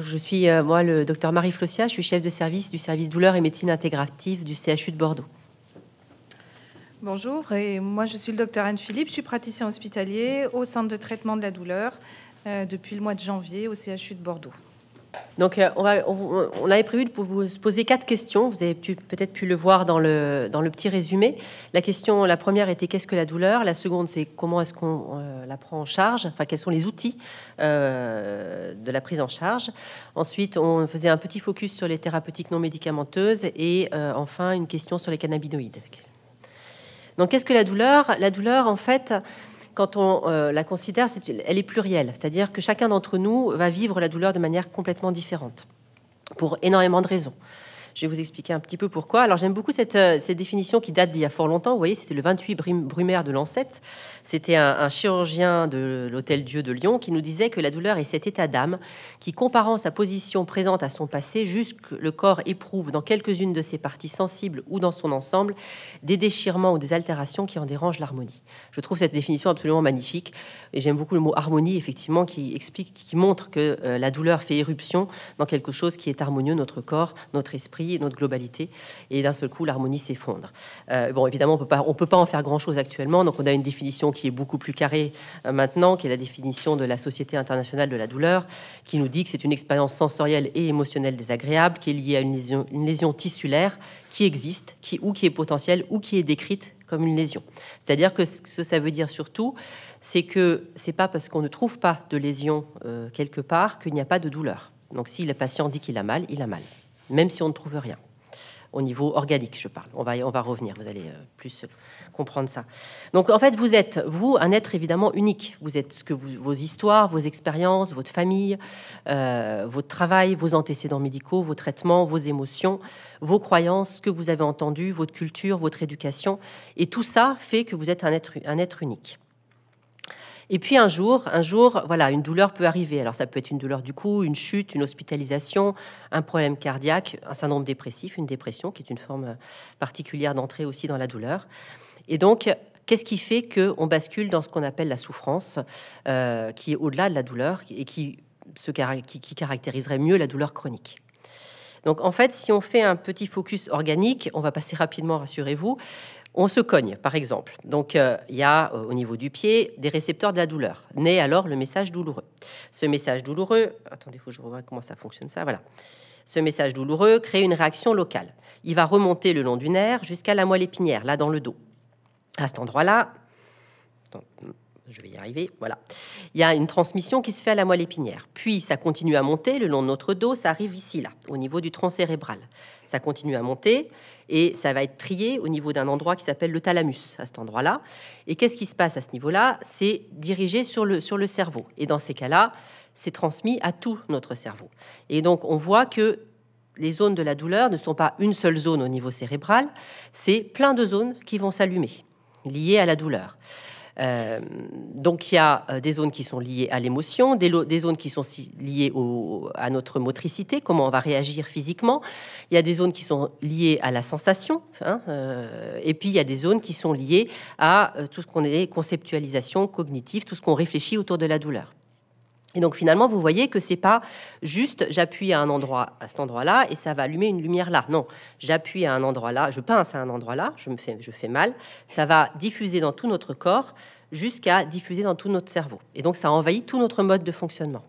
je suis, euh, moi, le docteur Marie Flossia, je suis chef de service du service douleur et médecine intégrative du CHU de Bordeaux. Bonjour, et moi je suis le docteur Anne Philippe, je suis praticien hospitalier au centre de traitement de la douleur euh, depuis le mois de janvier au CHU de Bordeaux. Donc, euh, on, avait prévu de vous poser quatre questions. Vous avez peut-être pu le voir dans le, petit résumé. La question, la première était qu'est-ce que la douleur La seconde, c'est comment est-ce qu'on euh, la prend en charge Enfin, quels sont les outils euh, de la prise en charge Ensuite, on faisait un petit focus sur les thérapeutiques non médicamenteuses et enfin une question sur les cannabinoïdes. Donc, qu'est-ce que la douleur La douleur, en fait, quand on euh, la considère, elle est plurielle, c'est-à-dire que chacun d'entre nous va vivre la douleur de manière complètement différente, pour énormément de raisons. Je vais vous expliquer un petit peu pourquoi. Alors j'aime beaucoup euh, cette, définition qui date d'il y a fort longtemps. Vous voyez, c'était le 28 Brumaire de Lancette. C'était un, chirurgien de l'Hôtel Dieu de Lyon qui nous disait que la douleur est cet état d'âme qui, comparant sa position présente à son passé, jusque le corps éprouve dans quelques-unes de ses parties sensibles ou dans son ensemble des déchirements ou des altérations qui en dérangent l'harmonie. Je trouve cette définition absolument magnifique et j'aime beaucoup le mot harmonie effectivement qui explique, qui montre que euh, la douleur fait éruption dans quelque chose qui est harmonieux, notre corps, notre esprit notre globalité, et d'un seul coup, l'harmonie s'effondre. Euh, bon, évidemment, on ne peut pas en faire grand-chose actuellement, donc on a une définition qui est beaucoup plus carrée euh, maintenant, qui est la définition de la Société internationale de la douleur, qui nous dit que c'est une expérience sensorielle et émotionnelle désagréable, qui est liée à une lésion, tissulaire qui existe, qui, ou qui est potentielle, ou qui est décrite comme une lésion. C'est-à-dire que ce que ça veut dire surtout, c'est que c'est pas parce qu'on ne trouve pas de lésion euh, quelque part qu'il n'y a pas de douleur. Donc si le patient dit qu'il a mal, il a mal même si on ne trouve rien. Au niveau organique, je parle. On va, on revenir, vous allez euh, plus comprendre ça. Donc en fait, vous êtes, vous, un être évidemment unique. Vous êtes ce que vos histoires, vos expériences, votre famille, euh, votre travail, vos antécédents médicaux, vos traitements, vos émotions, vos croyances, ce que vous avez entendu, votre culture, votre éducation. Et tout ça fait que vous êtes un être, un être unique. Et puis un jour, un jour, voilà, une douleur peut arriver. Alors ça peut être une douleur du cou, une chute, une hospitalisation, un problème cardiaque, un syndrome dépressif, une dépression, qui est une forme particulière d'entrée aussi dans la douleur. Et donc, qu'est-ce qui fait qu'on bascule dans ce qu'on appelle la souffrance, euh, qui est au-delà de la douleur et qui, qui caractériserait mieux la douleur chronique donc en fait, si on fait un petit focus organique, on va passer rapidement, rassurez-vous, on se cogne, par exemple. Donc, euh, il y a euh, au niveau du pied des récepteurs de la douleur. Naît alors le message douloureux. Ce message douloureux, attendez, il faut que je revoie comment ça fonctionne, ça, voilà. Ce message douloureux crée une réaction locale. Il va remonter le long du nerf jusqu'à la moelle épinière, là dans le dos. À cet endroit-là, je vais y arriver, voilà. Il y a une transmission qui se fait à la moelle épinière. Puis ça continue à monter le long de notre dos, ça arrive ici, là, au niveau du tronc cérébral. Ça continue à monter et ça va être trié au niveau d'un endroit qui s'appelle le thalamus, à cet endroit-là. Et qu'est-ce qui se passe à ce niveau-là C'est dirigé sur le, sur le cerveau. Et dans ces cas-là, c'est transmis à tout notre cerveau. Et donc on voit que les zones de la douleur ne sont pas une seule zone au niveau cérébral, c'est plein de zones qui vont s'allumer, liées à la douleur. Euh, donc il y a euh, des zones qui sont liées à l'émotion, des, zones qui sont liées à notre motricité, comment on va réagir physiquement. Il y a des zones qui sont liées à la sensation, hein, euh, et puis il y a des zones qui sont liées à tout ce qu'on est conceptualisation cognitive, tout ce qu'on réfléchit autour de la douleur. Et donc finalement, vous voyez que c'est pas juste j'appuie à un endroit, à cet endroit-là, et ça va allumer une lumière là. Non, j'appuie à un endroit là, je pince à un endroit là, je me fais, je fais mal. Ça va diffuser dans tout notre corps jusqu'à diffuser dans tout notre cerveau. Et donc ça envahit tout notre mode de fonctionnement.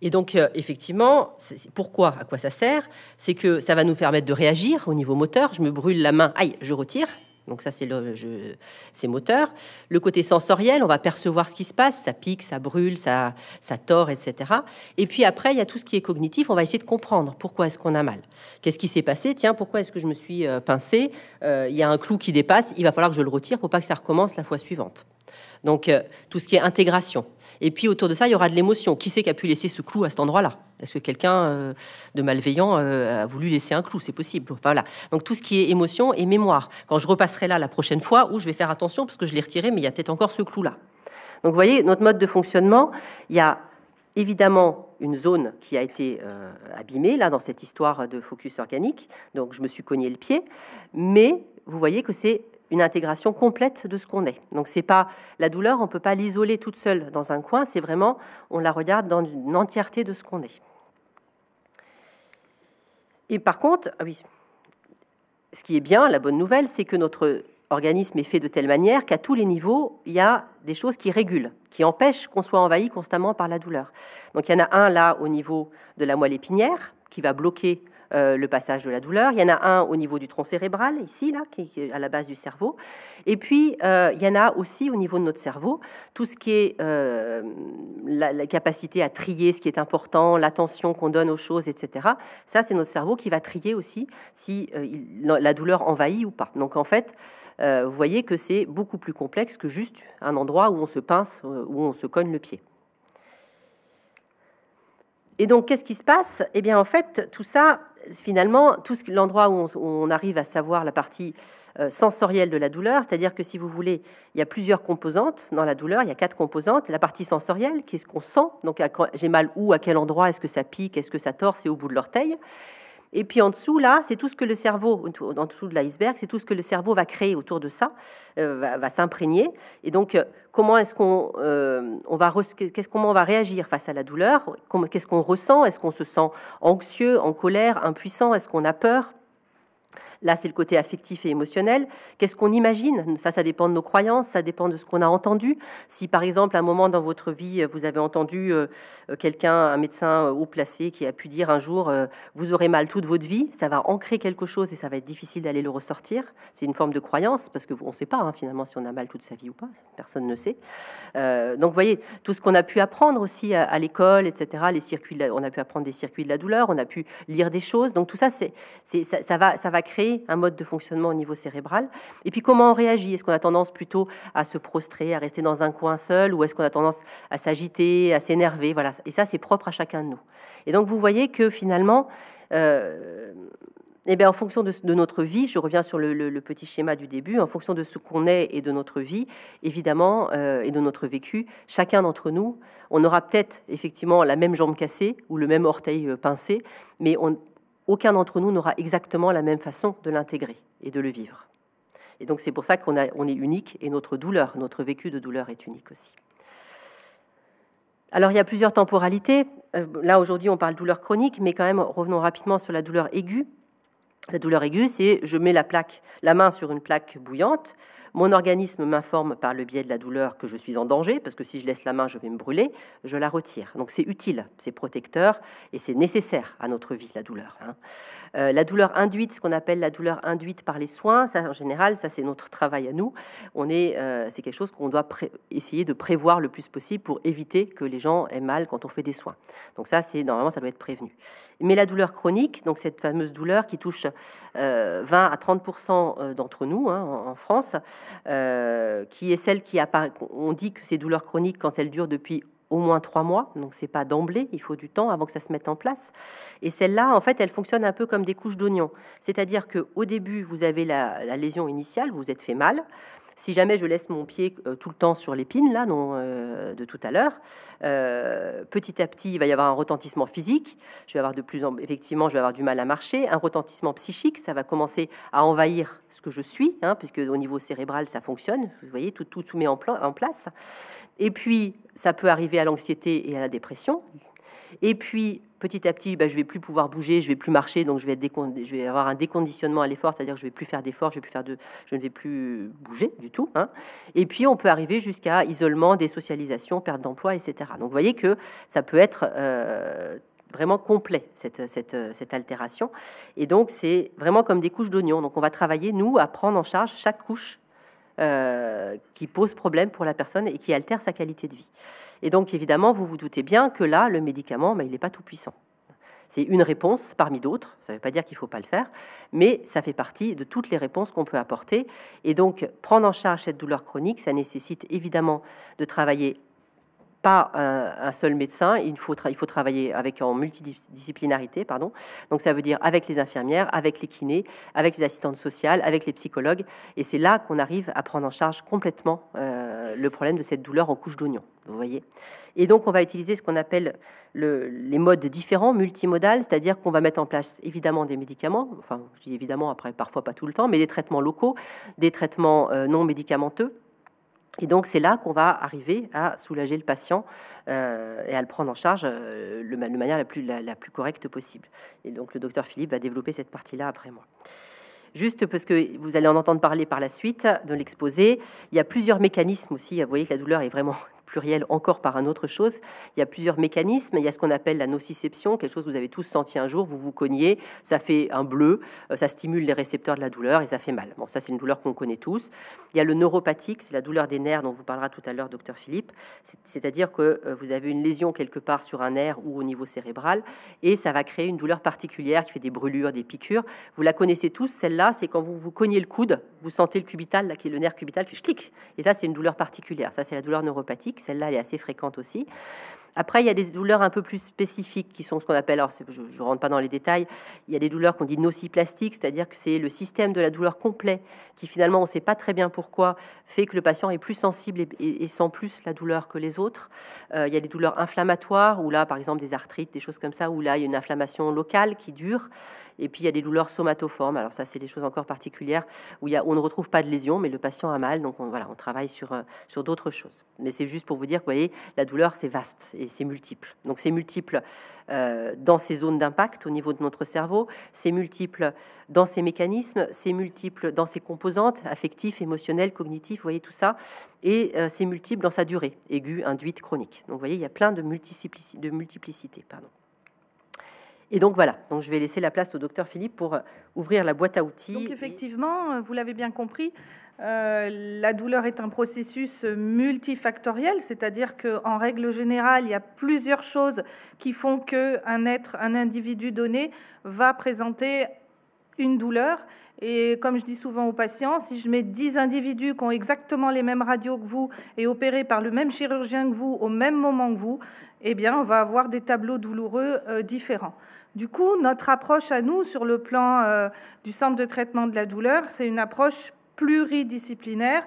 Et donc, euh, effectivement, pourquoi À quoi ça sert C'est que ça va nous permettre de réagir au niveau moteur. Je me brûle la main, aïe, je retire. Donc ça, c'est le c'est moteur. Le côté sensoriel, on va percevoir ce qui se passe, ça pique, ça brûle, ça, ça tord, etc. Et puis après, il y a tout ce qui est cognitif. On va essayer de comprendre pourquoi est-ce qu'on a mal. Qu'est-ce qui s'est passé Tiens, pourquoi est-ce que je me suis euh, pincé euh, Il y a un clou qui dépasse. Il va falloir que je le retire pour pas que ça recommence la fois suivante. Donc euh, tout ce qui est intégration, et puis autour de ça, il y aura de l'émotion. Qui c'est qui a pu laisser ce clou à cet endroit-là Est-ce que quelqu'un euh, de malveillant euh, a voulu laisser un clou C'est possible. Voilà. Donc tout ce qui est émotion et mémoire. Quand je repasserai là la prochaine fois, où je vais faire attention parce que je l'ai retiré, mais il y a peut-être encore ce clou-là. Donc vous voyez, notre mode de fonctionnement, il y a évidemment une zone qui a été euh, abîmée là dans cette histoire de focus organique. Donc je me suis cogné le pied, mais vous voyez que c'est une intégration complète de ce qu'on est. Donc c'est pas la douleur, on ne peut pas l'isoler toute seule dans un coin, c'est vraiment on la regarde dans une entièreté de ce qu'on est. Et par contre, ah oui, ce qui est bien, la bonne nouvelle, c'est que notre organisme est fait de telle manière qu'à tous les niveaux, il y a des choses qui régulent, qui empêchent qu'on soit envahi constamment par la douleur. Donc il y en a un là au niveau de la moelle épinière qui va bloquer euh, le passage de la douleur. Il y en a un au niveau du tronc cérébral, ici, là, qui est à la base du cerveau. Et puis, euh, il y en a aussi au niveau de notre cerveau, tout ce qui est euh, la, capacité à trier ce qui est important, l'attention qu'on donne aux choses, etc. Ça, c'est notre cerveau qui va trier aussi si la douleur envahit ou pas. Donc, en fait, vous voyez que c'est beaucoup plus complexe que juste un endroit où on se pince, euh, où on se cogne le pied. Et donc, qu'est-ce qui se passe Eh bien, en fait, tout ça, finalement, tout l'endroit où, on arrive à savoir la partie euh, sensorielle de la douleur, c'est-à-dire que si vous voulez, il y a plusieurs composantes dans la douleur, il y a quatre composantes. La partie sensorielle, qu'est-ce qu'on sent Donc, j'ai mal où, à quel endroit, est-ce que ça pique, est-ce que ça torse c'est au bout de l'orteil. Et puis en dessous, là, c'est tout ce que le cerveau, en dessous de l'iceberg, c'est tout ce que le cerveau va créer autour de ça, euh, va, s'imprégner. Et donc, euh, comment est-ce qu'on euh, va, comment va réagir face à la douleur Qu'est-ce qu'on ressent Est-ce qu'on se sent anxieux, en colère, impuissant Est-ce qu'on a peur Là, c'est le côté affectif et émotionnel. Qu'est-ce qu'on imagine Ça, ça dépend de nos croyances, ça dépend de ce qu'on a entendu. Si, par exemple, à un moment dans votre vie, vous avez entendu euh, euh, quelqu'un, un médecin euh, haut placé, qui a pu dire un jour, vous aurez mal toute votre vie, ça va ancrer quelque chose et ça va être difficile d'aller le ressortir. C'est une forme de croyance, parce qu'on ne sait pas hein, finalement si on a mal toute sa vie ou pas, personne ne sait. donc, vous voyez, tout ce qu'on a pu apprendre aussi à, l'école, etc., les circuits, on a pu apprendre des circuits de la douleur, on a pu lire des choses. Donc, tout ça, c'est, ça, va, ça va créer un mode de fonctionnement au niveau cérébral. Et puis comment on réagit Est-ce qu'on a tendance plutôt à se prostrer, à rester dans un coin seul, ou est-ce qu'on a tendance à s'agiter, à s'énerver Voilà. Et ça, c'est propre à chacun de nous. Et donc vous voyez que finalement, euh, eh bien, en fonction de, notre vie, je reviens sur le, petit schéma du début, en fonction de ce qu'on est et de notre vie, évidemment, euh, et de notre vécu, chacun d'entre nous, on aura peut-être effectivement la même jambe cassée ou le même orteil euh, pincé, mais on, aucun d'entre nous n'aura exactement la même façon de l'intégrer et de le vivre. Et donc c'est pour ça qu'on est unique et notre douleur, notre vécu de douleur est unique aussi. Alors il y a plusieurs temporalités. Euh, là aujourd'hui on parle douleur chronique, mais quand même revenons rapidement sur la douleur aiguë. La douleur aiguë, c'est je mets la plaque, la main sur une plaque bouillante, mon organisme m'informe par le biais de la douleur que je suis en danger, parce que si je laisse la main, je vais me brûler, je la retire. Donc c'est utile, c'est protecteur et c'est nécessaire à notre vie, la douleur. Hein. Euh, la douleur induite, ce qu'on appelle la douleur induite par les soins, ça, en général, ça c'est notre travail à nous. On est, euh, c'est quelque chose qu'on doit essayer de prévoir le plus possible pour éviter que les gens aient mal quand on fait des soins. Donc ça, c'est normalement, ça doit être prévenu. Mais la douleur chronique, donc cette fameuse douleur qui touche 20 euh, à 30 d'entre nous hein, en France, euh, qui est celle qui apparaît. On dit que ces douleurs chroniques, quand elles durent depuis au moins trois mois, donc c'est pas d'emblée, il faut du temps avant que ça se mette en place. Et celle-là, en fait, elle fonctionne un peu comme des couches d'oignons. C'est-à-dire qu'au début, vous avez la, la lésion initiale, vous vous êtes fait mal. Si jamais je laisse mon pied euh, tout le temps sur l'épine, là, non, euh, de tout à l'heure, euh, petit à petit, il va y avoir un retentissement physique. Je vais avoir de plus en effectivement, je vais avoir du mal à marcher. Un retentissement psychique, ça va commencer à envahir ce que je suis, hein, puisque au niveau cérébral, ça fonctionne. Vous voyez, tout, tout se met en, en place. Et puis, ça peut arriver à l'anxiété et à la dépression. Et puis, petit à petit, je bah, je vais plus pouvoir bouger, je vais plus marcher, donc je vais, avoir un déconditionnement à l'effort, c'est-à-dire que je vais plus faire d'efforts, je, vais plus faire de... je ne vais plus bouger du tout. Hein. Et puis, on peut arriver jusqu'à isolement, désocialisation, perte d'emploi, etc. Donc, vous voyez que ça peut être euh, vraiment complet, cette, cette, altération. Et donc, c'est vraiment comme des couches d'oignons. Donc, on va travailler, nous, à prendre en charge chaque couche euh, qui pose problème pour la personne et qui altère sa qualité de vie. Et donc, évidemment, vous vous doutez bien que là, le médicament, ben, il n'est pas tout puissant. C'est une réponse parmi d'autres. Ça ne veut pas dire qu'il ne faut pas le faire, mais ça fait partie de toutes les réponses qu'on peut apporter. Et donc, prendre en charge cette douleur chronique, ça nécessite évidemment de travailler pas un, seul médecin, il faut, il faut, travailler avec, en multidisciplinarité. Pardon. Donc ça veut dire avec les infirmières, avec les kinés, avec les assistantes sociales, avec les psychologues. Et c'est là qu'on arrive à prendre en charge complètement euh, le problème de cette douleur en couche d'oignon. Vous voyez Et donc on va utiliser ce qu'on appelle le, les modes différents, multimodales, c'est-à-dire qu'on va mettre en place évidemment des médicaments, enfin je dis évidemment après parfois pas tout le temps, mais des traitements locaux, des traitements euh, non médicamenteux et donc c'est là qu'on va arriver à soulager le patient euh, et à le prendre en charge euh, le, de manière la plus, la, plus, correcte possible. Et donc le docteur Philippe va développer cette partie-là après moi. Juste parce que vous allez en entendre parler par la suite de l'exposé, il y a plusieurs mécanismes aussi. Vous voyez que la douleur est vraiment pluriel encore par un autre chose. Il y a plusieurs mécanismes. Il y a ce qu'on appelle la nociception, quelque chose que vous avez tous senti un jour, vous vous cognez, ça fait un bleu, euh, ça stimule les récepteurs de la douleur et ça fait mal. Bon, ça c'est une douleur qu'on connaît tous. Il y a le neuropathique, c'est la douleur des nerfs dont vous parlera tout à l'heure, docteur Philippe. C'est-à-dire que euh, vous avez une lésion quelque part sur un nerf ou au niveau cérébral et ça va créer une douleur particulière qui fait des brûlures, des piqûres. Vous la connaissez tous, celle-là, c'est quand vous vous cognez le coude, vous sentez le cubital, là, qui est le nerf cubital qui clique. Et ça, c'est une douleur particulière. Ça, c'est la douleur neuropathique celle-là est assez fréquente aussi. Après, il y a des douleurs un peu plus spécifiques qui sont ce qu'on appelle, alors je ne rentre pas dans les détails, il y a des douleurs qu'on dit nociplastiques, c'est-à-dire que c'est le système de la douleur complet qui finalement, on ne sait pas très bien pourquoi, fait que le patient est plus sensible et, sent plus la douleur que les autres. Euh, il y a des douleurs inflammatoires, où là, par exemple, des arthrites, des choses comme ça, où là, il y a une inflammation locale qui dure. Et puis, il y a des douleurs somatoformes. Alors ça, c'est des choses encore particulières où, il on ne retrouve pas de lésion, mais le patient a mal. Donc on, voilà, on travaille sur, euh, sur d'autres choses. Mais c'est juste pour vous dire que voyez, la douleur, c'est vaste c'est multiple. Donc c'est multiple euh, dans ces zones d'impact au niveau de notre cerveau, c'est multiple dans ces mécanismes, c'est multiple dans ses composantes affectives, émotionnelles, cognitives, vous voyez tout ça, et euh, c'est multiple dans sa durée, aiguë, induite, chronique. Donc vous voyez, il y a plein de, multiplicité. De multiplicité pardon. Et donc voilà, donc je vais laisser la place au docteur Philippe pour euh, ouvrir la boîte à outils. Donc effectivement, vous l'avez bien compris, euh, la douleur est un processus multifactoriel, c'est-à-dire qu'en règle générale, il y a plusieurs choses qui font qu'un être, un individu donné va présenter une douleur. Et comme je dis souvent aux patients, si je mets 10 individus qui ont exactement les mêmes radios que vous et opérés par le même chirurgien que vous au même moment que vous, eh bien, on va avoir des tableaux douloureux euh, différents. Du coup, notre approche à nous sur le plan euh, du centre de traitement de la douleur, c'est une approche pluridisciplinaire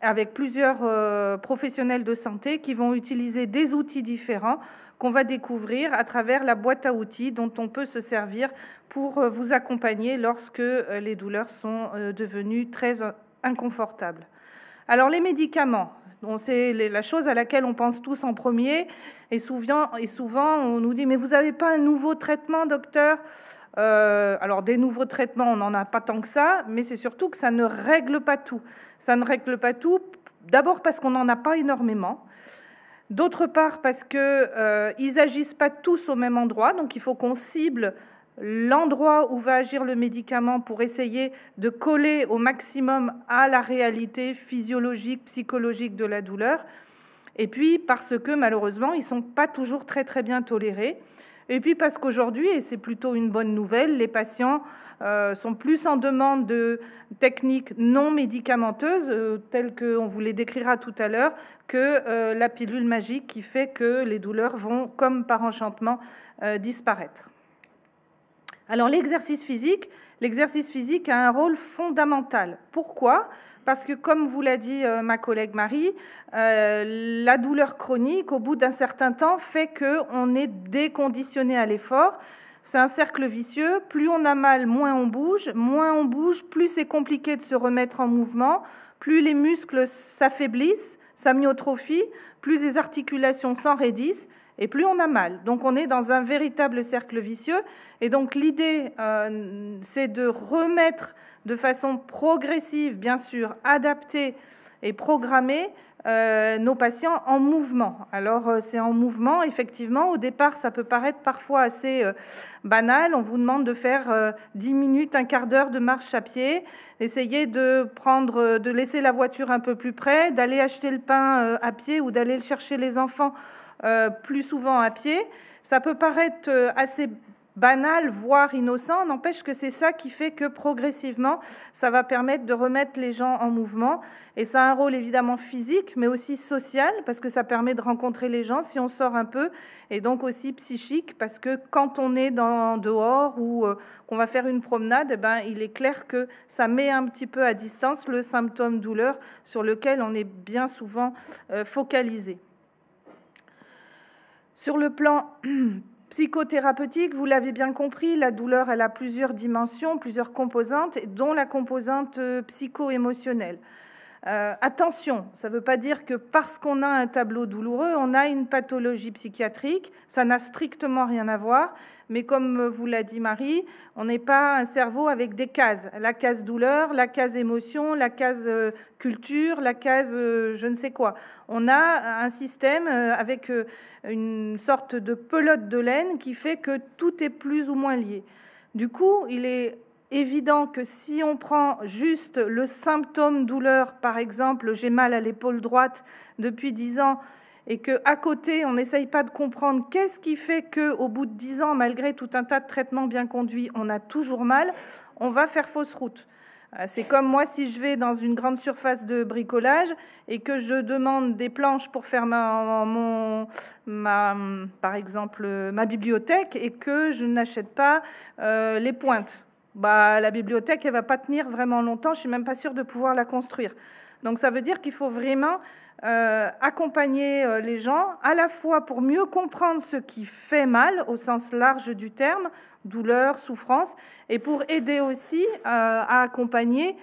avec plusieurs euh, professionnels de santé qui vont utiliser des outils différents qu'on va découvrir à travers la boîte à outils dont on peut se servir pour euh, vous accompagner lorsque euh, les douleurs sont devenues très inconfortables. Alors les médicaments, c'est la chose à laquelle on pense tous en premier et souvent on nous dit mais vous n'avez pas un nouveau traitement docteur euh, alors des nouveaux traitements, on n'en a pas tant que ça, mais c'est surtout que ça ne règle pas tout. Ça ne règle pas tout, d'abord parce qu'on n'en a pas énormément. D'autre part parce qu'ils euh, agissent pas tous au même endroit, donc il faut qu'on cible l'endroit où va agir le médicament pour essayer de coller au maximum à la réalité physiologique, psychologique de la douleur. Et puis parce que malheureusement, ils sont pas toujours très très bien tolérés. Et puis parce qu'aujourd'hui, et c'est plutôt une bonne nouvelle, les patients euh, sont plus en demande de techniques non médicamenteuses, euh, telles qu'on vous les décrira tout à l'heure, que euh, la pilule magique qui fait que les douleurs vont, comme par enchantement, disparaître. Alors l'exercice physique, l'exercice physique a un rôle fondamental. Pourquoi parce que, comme vous l'a dit euh, ma collègue Marie, euh, la douleur chronique, au bout d'un certain temps, fait qu'on est déconditionné à l'effort. C'est un cercle vicieux. Plus on a mal, moins on bouge. Moins on bouge, plus c'est compliqué de se remettre en mouvement. Plus les muscles s'affaiblissent, s'amyotrophient, plus les articulations s'enraidissent et plus on a mal. Donc on est dans un véritable cercle vicieux. Et donc l'idée, euh, c'est de remettre de façon progressive, bien sûr, adaptée et programmée euh, nos patients en mouvement. Alors euh, c'est en mouvement, effectivement. Au départ, ça peut paraître parfois assez euh, banal. On vous demande de faire 10 minutes, un quart d'heure de marche à pied. Essayez de prendre, de laisser la voiture un peu plus près, d'aller acheter le pain à pied ou d'aller chercher les enfants plus souvent à pied. Ça peut paraître assez banal, voire innocent, n'empêche que c'est ça qui fait que progressivement, ça va permettre de remettre les gens en mouvement. Et ça a un rôle évidemment physique, mais aussi social, parce que ça permet de rencontrer les gens si on sort un peu, et donc aussi psychique, parce que quand on est dans, dehors ou euh, qu'on va faire une promenade, eh ben, il est clair que ça met un petit peu à distance le symptôme douleur sur lequel on est bien souvent euh, focalisé. Sur le plan psychothérapeutique, vous l'avez bien compris, la douleur, elle a plusieurs dimensions, plusieurs composantes, dont la composante euh, psycho-émotionnelle. Euh, attention, ça ne veut pas dire que parce qu'on a un tableau douloureux, on a une pathologie psychiatrique. Ça n'a strictement rien à voir. Mais comme vous l'a dit Marie, on n'est pas un cerveau avec des cases. La case douleur, la case émotion, la case euh, culture, la case euh, je ne sais quoi. On a un système euh, avec une sorte de pelote de laine qui fait que tout est plus ou moins lié. Du coup, il est évident que si on prend juste le symptôme douleur, par exemple, j'ai mal à l'épaule droite depuis 10 ans, et que à côté, on n'essaye pas de comprendre qu'est-ce qui fait que, au bout de dix ans, malgré tout un tas de traitements bien conduits, on a toujours mal, on va faire fausse route. Euh, c'est comme moi si je vais dans une grande surface de bricolage et que je demande des planches pour faire ma, mon, ma par exemple, ma bibliothèque et que je n'achète pas euh, les pointes. Bah, la bibliothèque, elle va pas tenir vraiment longtemps. Je suis même pas sûre de pouvoir la construire. Donc ça veut dire qu'il faut vraiment euh, accompagner euh, les gens, à la fois pour mieux comprendre ce qui fait mal au sens large du terme, douleur, souffrance, et pour aider aussi euh, à accompagner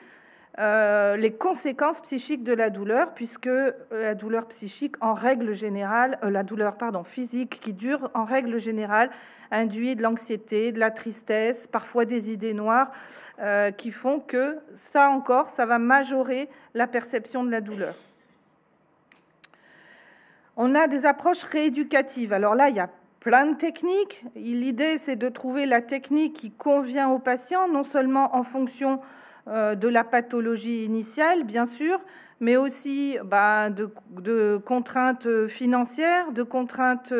les conséquences psychiques de la douleur, puisque la douleur psychique, en règle générale, la douleur pardon, physique qui dure, en règle générale, induit de l'anxiété, de la tristesse, parfois des idées noires, qui font que ça encore, ça va majorer la perception de la douleur. On a des approches rééducatives. Alors là, il y a plein de techniques. L'idée, c'est de trouver la technique qui convient aux patient, non seulement en fonction euh, de la pathologie initiale, bien sûr, mais aussi bah, de, contraintes financières, de contraintes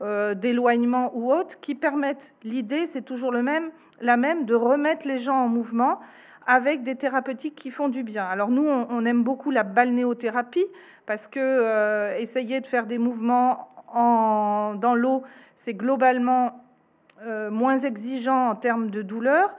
euh, d'éloignement ou autres, qui permettent, l'idée, c'est toujours le même, la même, de remettre les gens en mouvement avec des thérapeutiques qui font du bien. Alors nous, on, aime beaucoup la balnéothérapie parce que euh, essayer de faire des mouvements dans l'eau, c'est globalement euh, moins exigeant en termes de douleur.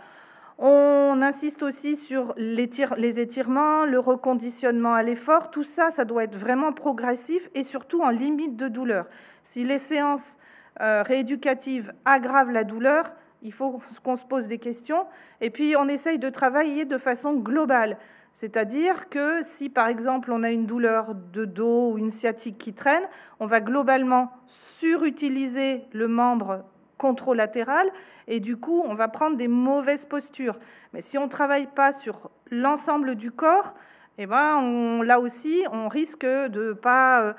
On insiste aussi sur les, étirements, le reconditionnement à l'effort. Tout ça, ça doit être vraiment progressif et surtout en limite de douleur. Si les séances euh, rééducatives aggravent la douleur, il faut qu'on se pose des questions et puis on essaye de travailler de façon globale. C'est-à-dire que si par exemple on a une douleur de dos ou une sciatique qui traîne, on va globalement surutiliser le membre contralatéral et du coup on va prendre des mauvaises postures. Mais si on ne travaille pas sur l'ensemble du corps, eh ben là aussi on risque de ne pas euh,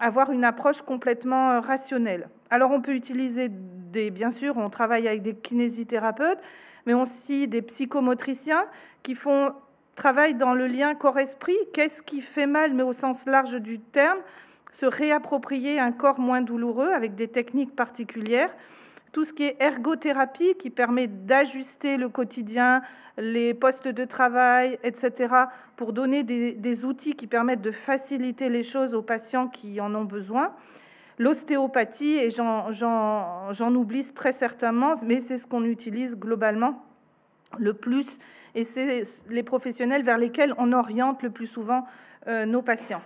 avoir une approche complètement euh, rationnelle. Alors on peut utiliser bien sûr, on travaille avec des kinésithérapeutes, mais aussi des psychomotriciens qui font travail dans le lien corps-esprit. Qu'est-ce qui fait mal, mais au sens large du terme Se réapproprier un corps moins douloureux avec des techniques particulières tout ce qui est ergothérapie qui permet d'ajuster le quotidien, les postes de travail, etc., pour donner des, outils qui permettent de faciliter les choses aux patients qui en ont besoin l'ostéopathie, et j'en oublie très certainement, mais c'est ce qu'on utilise globalement le plus, et c'est les professionnels vers lesquels on oriente le plus souvent euh, nos patients.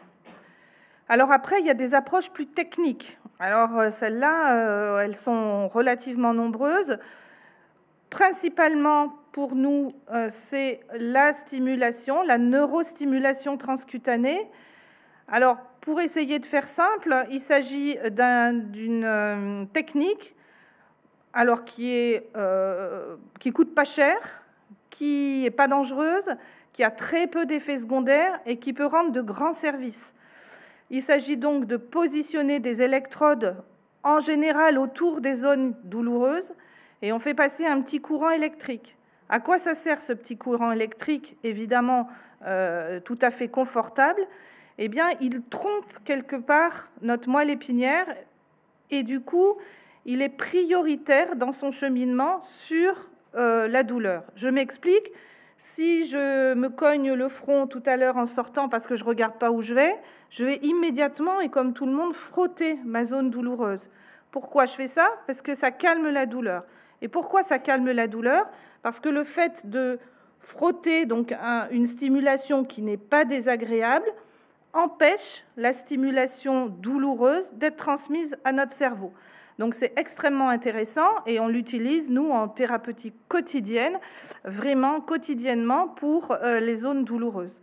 Alors après, il y a des approches plus techniques. Alors euh, celles-là, euh, elles sont relativement nombreuses. Principalement pour nous, c'est la stimulation, la neurostimulation transcutanée. Alors pour essayer de faire simple, il s'agit d'une euh, technique alors qui est euh, qui coûte pas cher, qui n'est pas dangereuse, qui a très peu d'effets secondaires et qui peut rendre de grands services. Il s'agit donc de positionner des électrodes en général autour des zones douloureuses et on fait passer un petit courant électrique. À quoi ça sert ce petit courant électrique Évidemment, euh, tout à fait confortable eh bien, il trompe quelque part notre moelle épinière et du coup, il est prioritaire dans son cheminement sur euh, la douleur. Je m'explique. Si je me cogne le front tout à l'heure en sortant parce que je regarde pas où je vais, je vais immédiatement et comme tout le monde frotter ma zone douloureuse. Pourquoi je fais ça Parce que ça calme la douleur. Et pourquoi ça calme la douleur Parce que le fait de frotter donc une stimulation qui n'est pas désagréable empêche la stimulation douloureuse d'être transmise à notre cerveau. Donc c'est extrêmement intéressant et on l'utilise, nous, en thérapeutique quotidienne, vraiment quotidiennement pour euh, les zones douloureuses.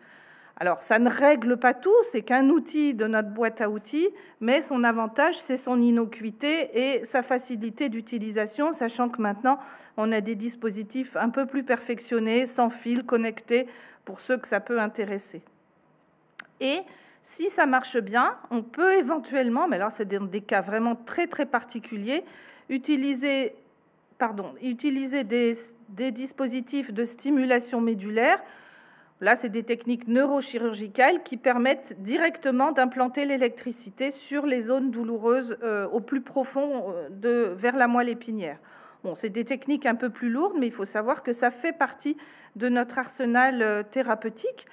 Alors ça ne règle pas tout, c'est qu'un outil de notre boîte à outils, mais son avantage, c'est son innocuité et sa facilité d'utilisation, sachant que maintenant, on a des dispositifs un peu plus perfectionnés, sans fil, connectés, pour ceux que ça peut intéresser. Et si ça marche bien, on peut éventuellement, mais alors c'est dans des cas vraiment très très particuliers, utiliser, utiliser des, dispositifs de stimulation médulaire. Là, c'est des techniques neurochirurgicales qui permettent directement d'implanter l'électricité sur les zones douloureuses euh, au plus profond euh, de, vers la moelle épinière. Bon, c'est des techniques un peu plus lourdes, mais il faut savoir que ça fait partie de notre arsenal euh, thérapeutique.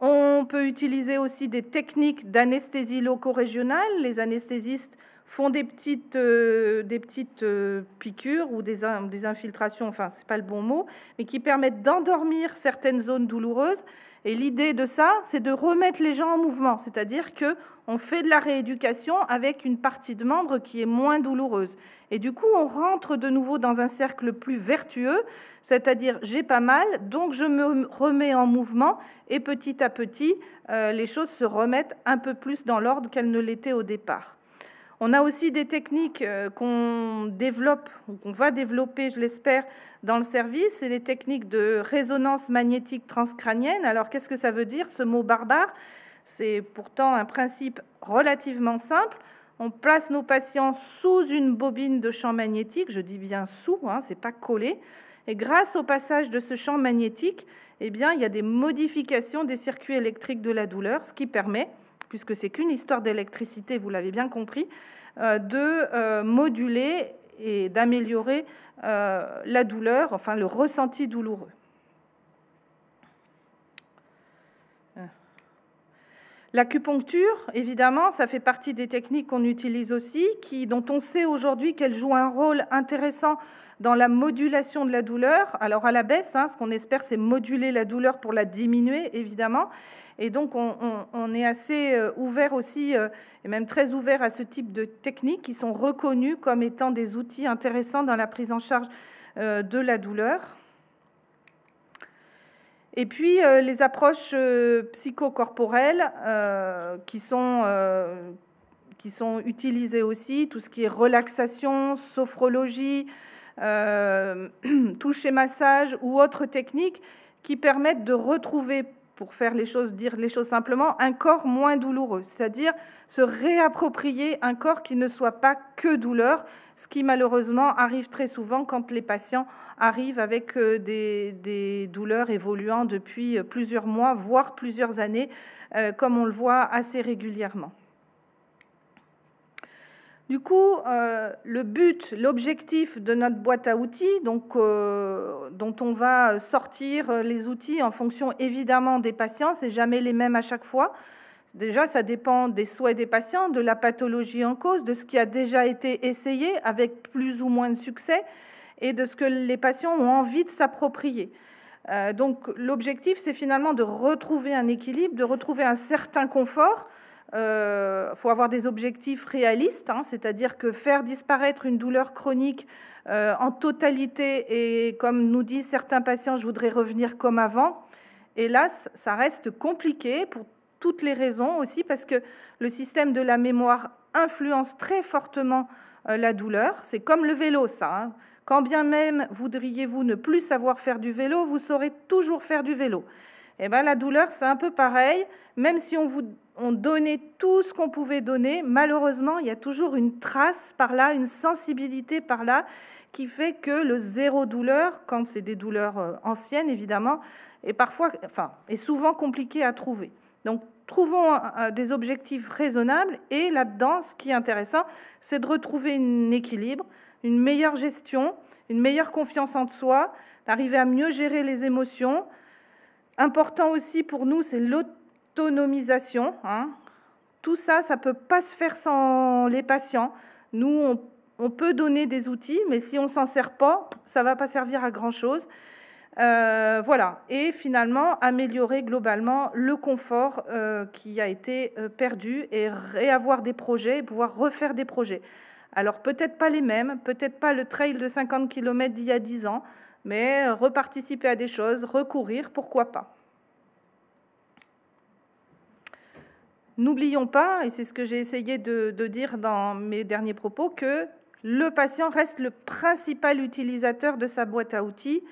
On peut utiliser aussi des techniques d'anesthésie loco-régionale. Les anesthésistes font des petites, euh, des petites euh, piqûres ou des, des infiltrations, enfin, c'est pas le bon mot, mais qui permettent d'endormir certaines zones douloureuses. Et l'idée de ça, c'est de remettre les gens en mouvement, c'est-à-dire que on fait de la rééducation avec une partie de membre qui est moins douloureuse. Et du coup, on rentre de nouveau dans un cercle plus vertueux, c'est-à-dire j'ai pas mal, donc je me remets en mouvement et petit à petit, euh, les choses se remettent un peu plus dans l'ordre qu'elles ne l'étaient au départ. On a aussi des techniques euh, qu'on développe ou qu'on va développer, je l'espère, dans le service. C'est les techniques de résonance magnétique transcrânienne. Alors, qu'est-ce que ça veut dire, ce mot barbare c'est pourtant un principe relativement simple. On place nos patients sous une bobine de champ magnétique, je dis bien sous, hein, c'est pas collé. Et grâce au passage de ce champ magnétique, eh bien, il y a des modifications des circuits électriques de la douleur, ce qui permet, puisque c'est qu'une histoire d'électricité, vous l'avez bien compris, euh, de euh, moduler et d'améliorer euh, la douleur, enfin le ressenti douloureux. L'acupuncture, évidemment, ça fait partie des techniques qu'on utilise aussi, qui, dont on sait aujourd'hui qu'elle joue un rôle intéressant dans la modulation de la douleur. Alors à la baisse, hein, ce qu'on espère, c'est moduler la douleur pour la diminuer, évidemment. Et donc on, on est assez euh, ouvert aussi, euh, et même très ouvert à ce type de techniques qui sont reconnues comme étant des outils intéressants dans la prise en charge euh, de la douleur. Et puis euh, les approches euh, psychocorporelles euh, qui, sont, qui sont utilisées aussi, tout ce qui est relaxation, sophrologie, toucher massage ou autres techniques qui permettent de retrouver pour faire les choses, dire les choses simplement, un corps moins douloureux, c'est-à-dire se réapproprier un corps qui ne soit pas que douleur, ce qui malheureusement arrive très souvent quand les patients arrivent avec euh, des, douleurs évoluant depuis plusieurs mois, voire plusieurs années, euh, comme on le voit assez régulièrement. Du coup, euh, le but, l'objectif de notre boîte à outils, euh, dont on va sortir les outils en fonction évidemment des patients, c'est jamais les mêmes à chaque fois. Déjà, ça dépend des souhaits des patients, de la pathologie en cause, de ce qui a déjà été essayé avec plus ou moins de succès et de ce que les patients ont envie de s'approprier. Euh, donc l'objectif, c'est finalement de retrouver un équilibre, de retrouver un certain confort il euh, faut avoir des objectifs réalistes, hein, c'est-à-dire que faire disparaître une douleur chronique euh, en totalité et comme nous disent certains patients, je voudrais revenir comme avant. Hélas, ça reste compliqué pour toutes les raisons aussi parce que le système de la mémoire influence très fortement euh, la douleur. C'est comme le vélo, ça. Hein. Quand bien même voudriez-vous ne plus savoir faire du vélo, vous saurez toujours faire du vélo. Et eh ben, la douleur, c'est un peu pareil. Même si on vous on donnait tout ce qu'on pouvait donner. Malheureusement, il y a toujours une trace par là, une sensibilité par là, qui fait que le zéro douleur, quand c'est des douleurs euh, anciennes évidemment, est parfois, enfin, est souvent compliqué à trouver. Donc, trouvons des objectifs raisonnables. Et là-dedans, ce qui est intéressant, c'est de retrouver un équilibre, une meilleure gestion, une meilleure confiance en soi, d'arriver à mieux gérer les émotions. Important aussi pour nous, c'est l'autonomie Autonomisation, hein. Tout ça, ça ne peut pas se faire sans les patients. Nous, on, peut donner des outils, mais si on ne s'en sert pas, ça ne va pas servir à grand-chose. Euh, voilà. Et finalement, améliorer globalement le confort euh, qui a été euh, perdu et réavoir des projets, pouvoir refaire des projets. Alors peut-être pas les mêmes, peut-être pas le trail de 50 km d'il y a 10 ans, mais reparticiper à des choses, recourir, pourquoi pas. N'oublions pas, et c'est ce que j'ai essayé de, dire dans mes derniers propos, que le patient reste le principal utilisateur de sa boîte à outils.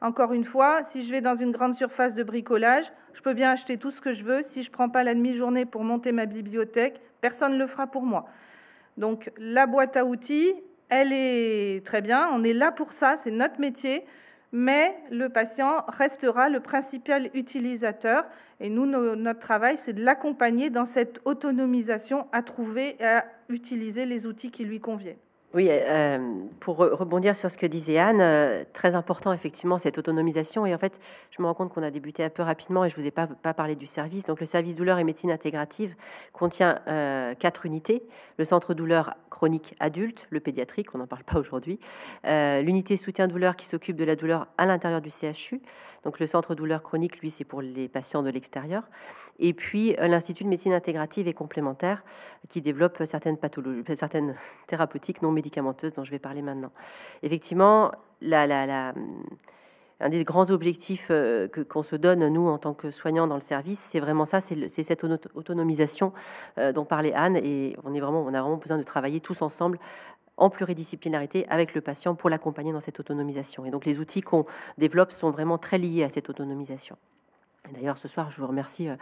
Encore une fois, si je vais dans une grande surface de bricolage, je peux bien acheter tout ce que je veux. Si je ne prends pas la demi-journée pour monter ma bibliothèque, personne ne le fera pour moi. Donc la boîte à outils, elle est très bien, on est là pour ça, c'est notre métier, mais le patient restera le principal utilisateur et nous, notre travail, c'est de l'accompagner dans cette autonomisation à trouver et à utiliser les outils qui lui conviennent. Oui, euh, pour rebondir sur ce que disait Anne, euh, très important effectivement cette autonomisation. Et en fait, je me rends compte qu'on a débuté un peu rapidement et je ne vous ai pas, parlé du service. Donc le service douleur et médecine intégrative contient euh, quatre unités. Le centre douleur chronique adulte, le pédiatrique, on n'en parle pas aujourd'hui. L'unité soutien douleur qui s'occupe de la douleur à l'intérieur du CHU. Donc le centre douleur chronique, lui, c'est pour les patients de l'extérieur. Et puis l'Institut de médecine intégrative et complémentaire qui développe certaines, pathologies, certaines thérapeutiques non médicales médicamenteuse dont je vais parler maintenant. Effectivement, un des grands objectifs euh, que qu'on se donne, nous, en tant que soignants dans le service, c'est vraiment ça, c'est cette autonomisation euh, dont parlait Anne, et on, est vraiment, on a vraiment besoin de travailler tous ensemble en pluridisciplinarité avec le patient pour l'accompagner dans cette autonomisation. Et donc les outils qu'on développe sont vraiment très liés à cette autonomisation. D'ailleurs, ce soir, je vous remercie euh,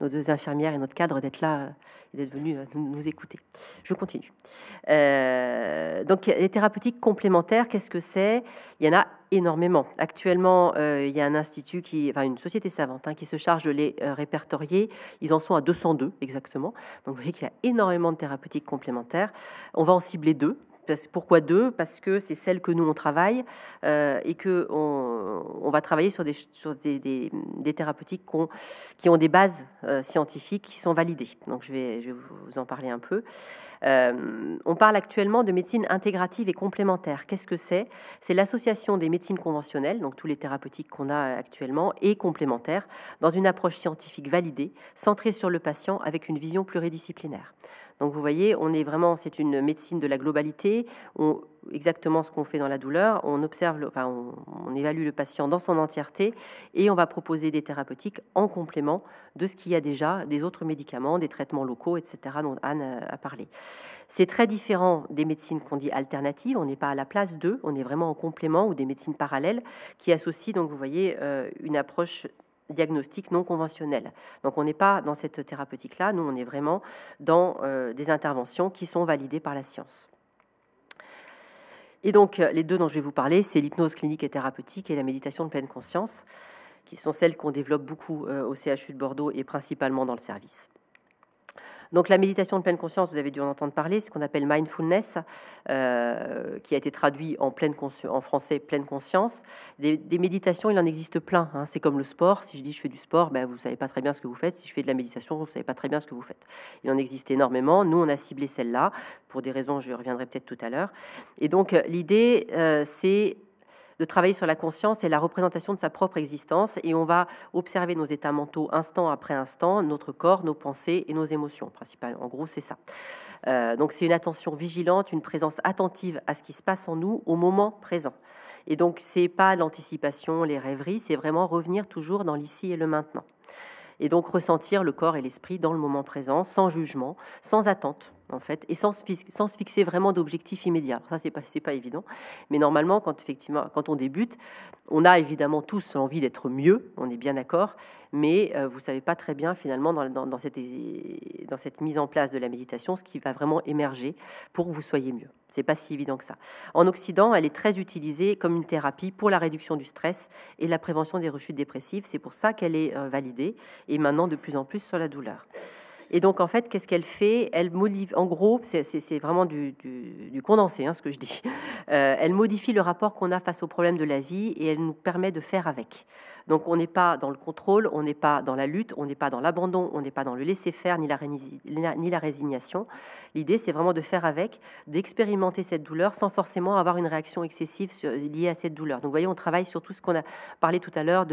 nos deux infirmières et notre cadre d'être là euh, et d'être venus euh, nous, écouter. Je continue. donc, les thérapeutiques complémentaires, qu'est-ce que c'est Il y en a énormément. Actuellement, il y a un institut, qui, enfin une société savante, hein, qui se charge de les répertorier. Ils en sont à 202 exactement. Donc, vous voyez qu'il y a énormément de thérapeutiques complémentaires. On va en cibler deux pourquoi deux Parce que c'est celle que nous on travaille euh, et que on, va travailler sur des, sur thérapeutiques qui ont des bases euh, scientifiques qui sont validées. Donc je vais, vous en parler un peu. Euh, on parle actuellement de médecine intégrative et complémentaire. Qu'est-ce que c'est C'est l'association des médecines conventionnelles, donc tous les thérapeutiques qu'on a actuellement, et complémentaires, dans une approche scientifique validée, centrée sur le patient avec une vision pluridisciplinaire. Donc vous voyez, on est vraiment, c'est une médecine de la globalité. exactement ce qu'on fait dans la douleur. On observe, on, évalue le patient dans son entièreté et on va proposer des thérapeutiques en complément de ce qu'il y a déjà, des autres médicaments, des traitements locaux, etc. dont Anne a parlé. C'est très différent des médecines qu'on dit alternatives. On n'est pas à la place d'eux, on est vraiment en complément ou des médecines parallèles qui associent, donc vous voyez, euh, une approche diagnostic non conventionnel. Donc on n'est pas dans cette thérapeutique-là, nous on est vraiment dans euh, des interventions qui sont validées par la science. Et donc euh, les deux dont je vais vous parler, c'est l'hypnose clinique et thérapeutique et la méditation de pleine conscience, qui sont celles qu'on développe beaucoup euh, au CHU de Bordeaux et principalement dans le service. Donc la méditation de pleine conscience, vous avez dû en entendre parler, ce qu'on appelle mindfulness, euh, qui a été traduit en, pleine en français pleine conscience. Des, méditations, il en existe plein. Hein. C'est comme le sport. Si je dis je fais du sport, ben, vous ne savez pas très bien ce que vous faites. Si je fais de la méditation, vous ne savez pas très bien ce que vous faites. Il en existe énormément. Nous, on a ciblé celle-là pour des raisons, je reviendrai peut-être tout à l'heure. Et donc euh, l'idée, euh, c'est de travailler sur la conscience et la représentation de sa propre existence. Et on va observer nos états mentaux instant après instant, notre corps, nos pensées et nos émotions, principalement. En gros, c'est ça. Euh, donc, c'est une attention vigilante, une présence attentive à ce qui se passe en nous au moment présent. Et donc, ce n'est pas l'anticipation, les rêveries, c'est vraiment revenir toujours dans l'ici et le maintenant et donc ressentir le corps et l'esprit dans le moment présent, sans jugement, sans attente en fait, et sans, se fixer vraiment d'objectifs immédiats. Ça, c'est pas, pas évident. Mais normalement, quand, effectivement, quand on débute, on a évidemment tous envie d'être mieux, on est bien d'accord, mais vous euh, vous savez pas très bien finalement dans, cette, dans cette mise en place de la méditation ce qui va vraiment émerger pour que vous soyez mieux. C'est pas si évident que ça. En Occident, elle est très utilisée comme une thérapie pour la réduction du stress et la prévention des rechutes dépressives. C'est pour ça qu'elle est euh, validée et maintenant de plus en plus sur la douleur. Et donc, en fait, qu'est-ce qu'elle fait Elle modifie, en gros, c'est vraiment du, condensé, hein, ce que je dis. Euh, elle modifie le rapport qu'on a face aux problèmes de la vie et elle nous permet de faire avec. Donc, on n'est pas dans le contrôle, on n'est pas dans la lutte, on n'est pas dans l'abandon, on n'est pas dans le laisser-faire ni la, résignation. L'idée, c'est vraiment de faire avec, d'expérimenter cette douleur sans forcément avoir une réaction excessive liée à cette douleur. Donc, vous voyez, on travaille sur tout ce qu'on a parlé tout à l'heure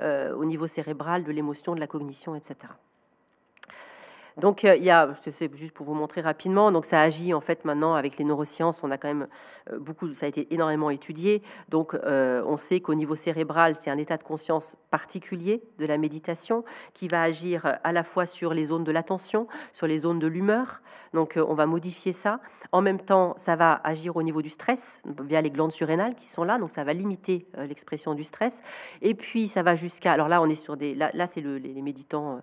euh, au niveau cérébral, de l'émotion, de la cognition, etc. Donc, euh, il y a, c'est juste pour vous montrer rapidement, donc ça agit en fait maintenant avec les neurosciences, on a quand même euh, beaucoup, ça a été énormément étudié. Donc, euh, on sait qu'au niveau cérébral, c'est un état de conscience particulier de la méditation qui va agir à la fois sur les zones de l'attention, sur les zones de l'humeur. Donc, on va modifier ça. En même temps, ça va agir au niveau du stress via les glandes surrénales qui sont là, donc ça va limiter l'expression du stress. Et puis, ça va jusqu'à, alors là, on est sur des, là, c'est les, méditants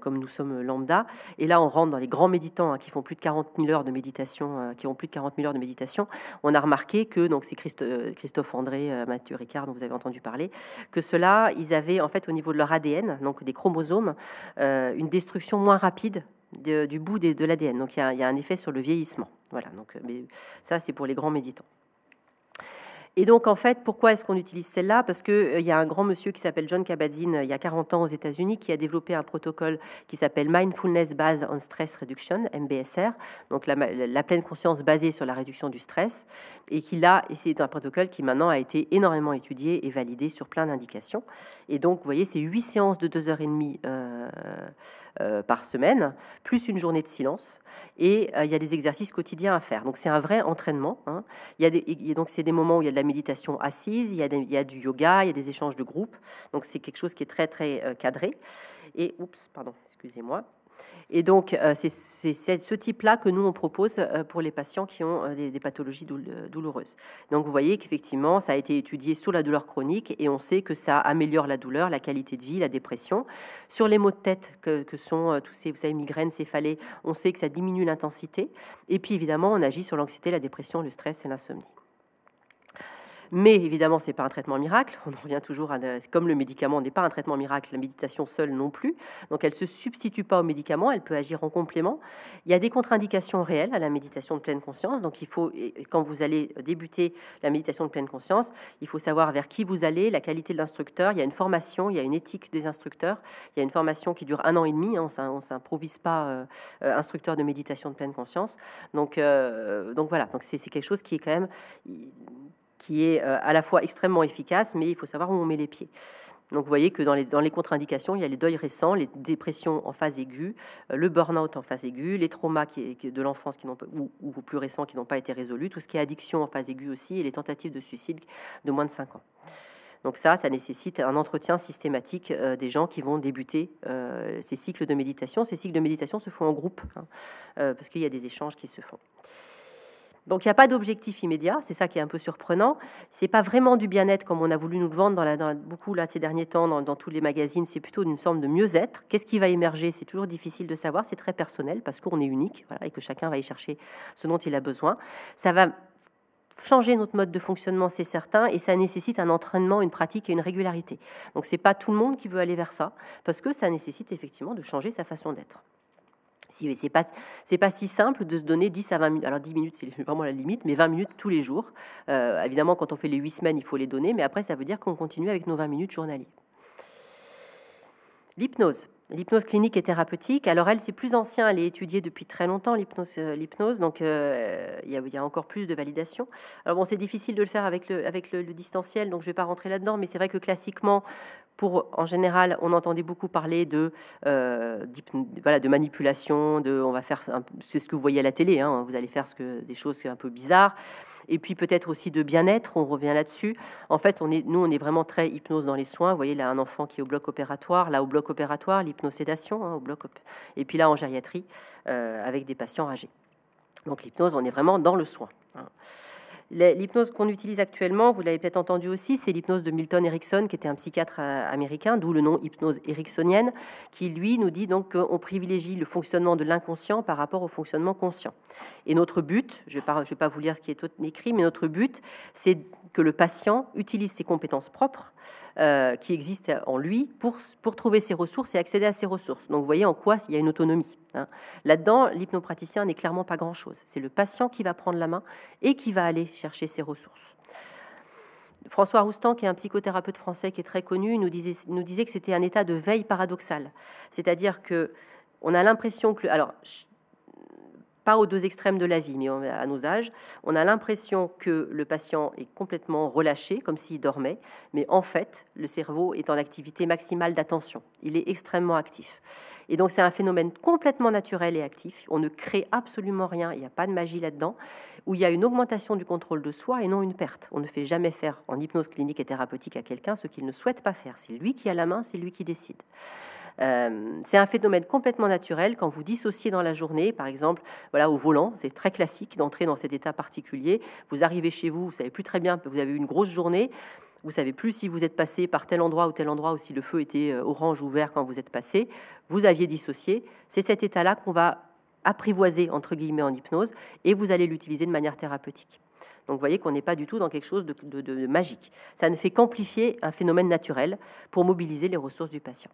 comme nous sommes lambda. Et là, on rentre dans les grands méditants hein, qui font plus de 40 000 heures de méditation, euh, qui ont plus de 40 000 heures de méditation. On a remarqué que donc c'est euh, Christophe André, euh, Mathieu Ricard, dont vous avez entendu parler, que ceux-là, ils avaient en fait au niveau de leur ADN, donc des chromosomes, une destruction moins rapide du bout de l'ADN. Donc il y, a, un effet sur le vieillissement. Voilà, donc mais ça c'est pour les grands méditants. Et donc, en fait, pourquoi est-ce qu'on utilise celle-là Parce qu'il euh, il y a un grand monsieur qui s'appelle John Kabat-Zinn, euh, il y a 40 ans aux États-Unis, qui a développé un protocole qui s'appelle Mindfulness Based on Stress Reduction, MBSR, donc la, pleine conscience basée sur la réduction du stress, et qui là, c'est un protocole qui maintenant a été énormément étudié et validé sur plein d'indications. Et donc, vous voyez, c'est huit séances de deux heures et demie euh, par semaine, plus une journée de silence, et il y a des exercices quotidiens à faire. Donc, c'est un vrai entraînement. Hein. Il y a donc, c'est des moments où il y a de la méditation assise, il y, a du yoga, il y a des échanges de groupe. Donc c'est quelque chose qui est très très euh, cadré. Et oups, pardon, excusez-moi. Et donc euh, c'est ce type-là que nous on propose euh, pour les patients qui ont des, pathologies douloureuses. Donc vous voyez qu'effectivement ça a été étudié sur la douleur chronique et on sait que ça améliore la douleur, la qualité de vie, la dépression. Sur les maux de tête que, que sont tous ces vous savez, migraines, céphalées, on sait que ça diminue l'intensité. Et puis évidemment on agit sur l'anxiété, la dépression, le stress et l'insomnie. Mais évidemment, ce n'est pas un traitement miracle. On revient toujours à. Comme le médicament n'est pas un traitement miracle, la méditation seule non plus. Donc elle ne se substitue pas au médicament, elle peut agir en complément. Il y a des contre-indications réelles à la méditation de pleine conscience. Donc il faut, quand vous allez débuter la méditation de pleine conscience, il faut savoir vers qui vous allez, la qualité de l'instructeur. Il y a une formation, il y a une éthique des instructeurs. Il y a une formation qui dure un an et demi. on ne s'improvise pas euh, euh, instructeur de méditation de pleine conscience. Donc, euh, donc voilà, donc c'est quelque chose qui est quand même qui est euh, à la fois extrêmement efficace, mais il faut savoir où on met les pieds. Donc vous voyez que dans les, contre-indications, il y a les deuils récents, les dépressions en phase aiguë, euh, le burn-out en phase aiguë, les traumas qui, de l'enfance qui n'ont ou, plus récents qui n'ont pas été résolus, tout ce qui est addiction en phase aiguë aussi, et les tentatives de suicide de moins de 5 ans. Donc ça, ça nécessite un entretien systématique euh, des gens qui vont débuter ces cycles de méditation. Ces cycles de méditation se font en groupe, hein, parce qu'il y a des échanges qui se font. Donc il n'y a pas d'objectif immédiat, c'est ça qui est un peu surprenant. Ce n'est pas vraiment du bien-être comme on a voulu nous le vendre dans, beaucoup là, ces derniers temps dans, tous les magazines, c'est plutôt une sorte de mieux-être. Qu'est-ce qui va émerger C'est toujours difficile de savoir, c'est très personnel parce qu'on est unique et que chacun va y chercher ce dont il a besoin. Ça va changer notre mode de fonctionnement, c'est certain, et ça nécessite un entraînement, une pratique et une régularité. Donc ce n'est pas tout le monde qui veut aller vers ça, parce que ça nécessite effectivement de changer sa façon d'être. C'est pas, pas si simple de se donner 10 à 20 minutes. Alors 10 minutes, c'est vraiment la limite, mais 20 minutes tous les jours. Euh, évidemment, quand on fait les 8 semaines, il faut les donner, mais après, ça veut dire qu'on continue avec nos 20 minutes journaliers. L'hypnose. L'hypnose clinique et thérapeutique, alors elle, c'est plus ancien, elle est étudiée depuis très longtemps, l'hypnose, euh, donc euh, il, y a, encore plus de validation. Alors bon, c'est difficile de le faire avec le, avec le, le distanciel, donc je ne vais pas rentrer là-dedans, mais c'est vrai que classiquement, en général, on entendait beaucoup parler de, euh, voilà, de manipulation, de on va faire, c'est ce que vous voyez à la télé, hein, vous allez faire ce que, des choses un peu bizarres. Et puis peut-être aussi de bien-être, on revient là-dessus. En fait, on est, nous, on est vraiment très hypnose dans les soins. Vous voyez là un enfant qui est au bloc opératoire, là au bloc opératoire, l'hypnosédation, hein, au bloc, et puis là en gériatrie euh, avec des patients âgés. Donc l'hypnose, on est vraiment dans le soin. Hein. L'hypnose qu'on utilise actuellement, vous l'avez peut-être entendu aussi, c'est l'hypnose de Milton Erickson, qui était un psychiatre euh, américain, d'où le nom hypnose ericksonienne, qui lui nous dit donc qu'on privilégie le fonctionnement de l'inconscient par rapport au fonctionnement conscient. Et notre but, je ne vais, vais, pas vous lire ce qui est écrit, mais notre but, c'est que le patient utilise ses compétences propres euh, qui existe en lui pour, pour trouver ses ressources et accéder à ses ressources. Donc vous voyez en quoi il y a une autonomie. Hein. Là-dedans, l'hypnopraticien n'est clairement pas grand-chose. C'est le patient qui va prendre la main et qui va aller chercher ses ressources. François Roustan, qui est un psychothérapeute français qui est très connu, nous disait, nous disait que c'était un état de veille paradoxale. C'est-à-dire que on a l'impression que... Alors, aux deux extrêmes de la vie, mais à nos âges, on a l'impression que le patient est complètement relâché, comme s'il dormait, mais en fait, le cerveau est en activité maximale d'attention. Il est extrêmement actif. Et donc, c'est un phénomène complètement naturel et actif. On ne crée absolument rien, il n'y a pas de magie là-dedans, où il y a une augmentation du contrôle de soi et non une perte. On ne fait jamais faire en hypnose clinique et thérapeutique à quelqu'un ce qu'il ne souhaite pas faire. C'est lui qui a la main, c'est lui qui décide. Euh, c'est un phénomène complètement naturel quand vous dissociez dans la journée, par exemple, voilà, au volant, c'est très classique d'entrer dans cet état particulier. Vous arrivez chez vous, vous savez plus très bien, vous avez eu une grosse journée. Vous savez plus si vous êtes passé par tel endroit ou tel endroit ou si le feu était euh, orange ou vert quand vous êtes passé. Vous aviez dissocié. C'est cet état-là qu'on va apprivoiser entre guillemets en hypnose et vous allez l'utiliser de manière thérapeutique. Donc vous voyez qu'on n'est pas du tout dans quelque chose de magique. Ça ne fait qu'amplifier un phénomène naturel pour mobiliser les ressources du patient.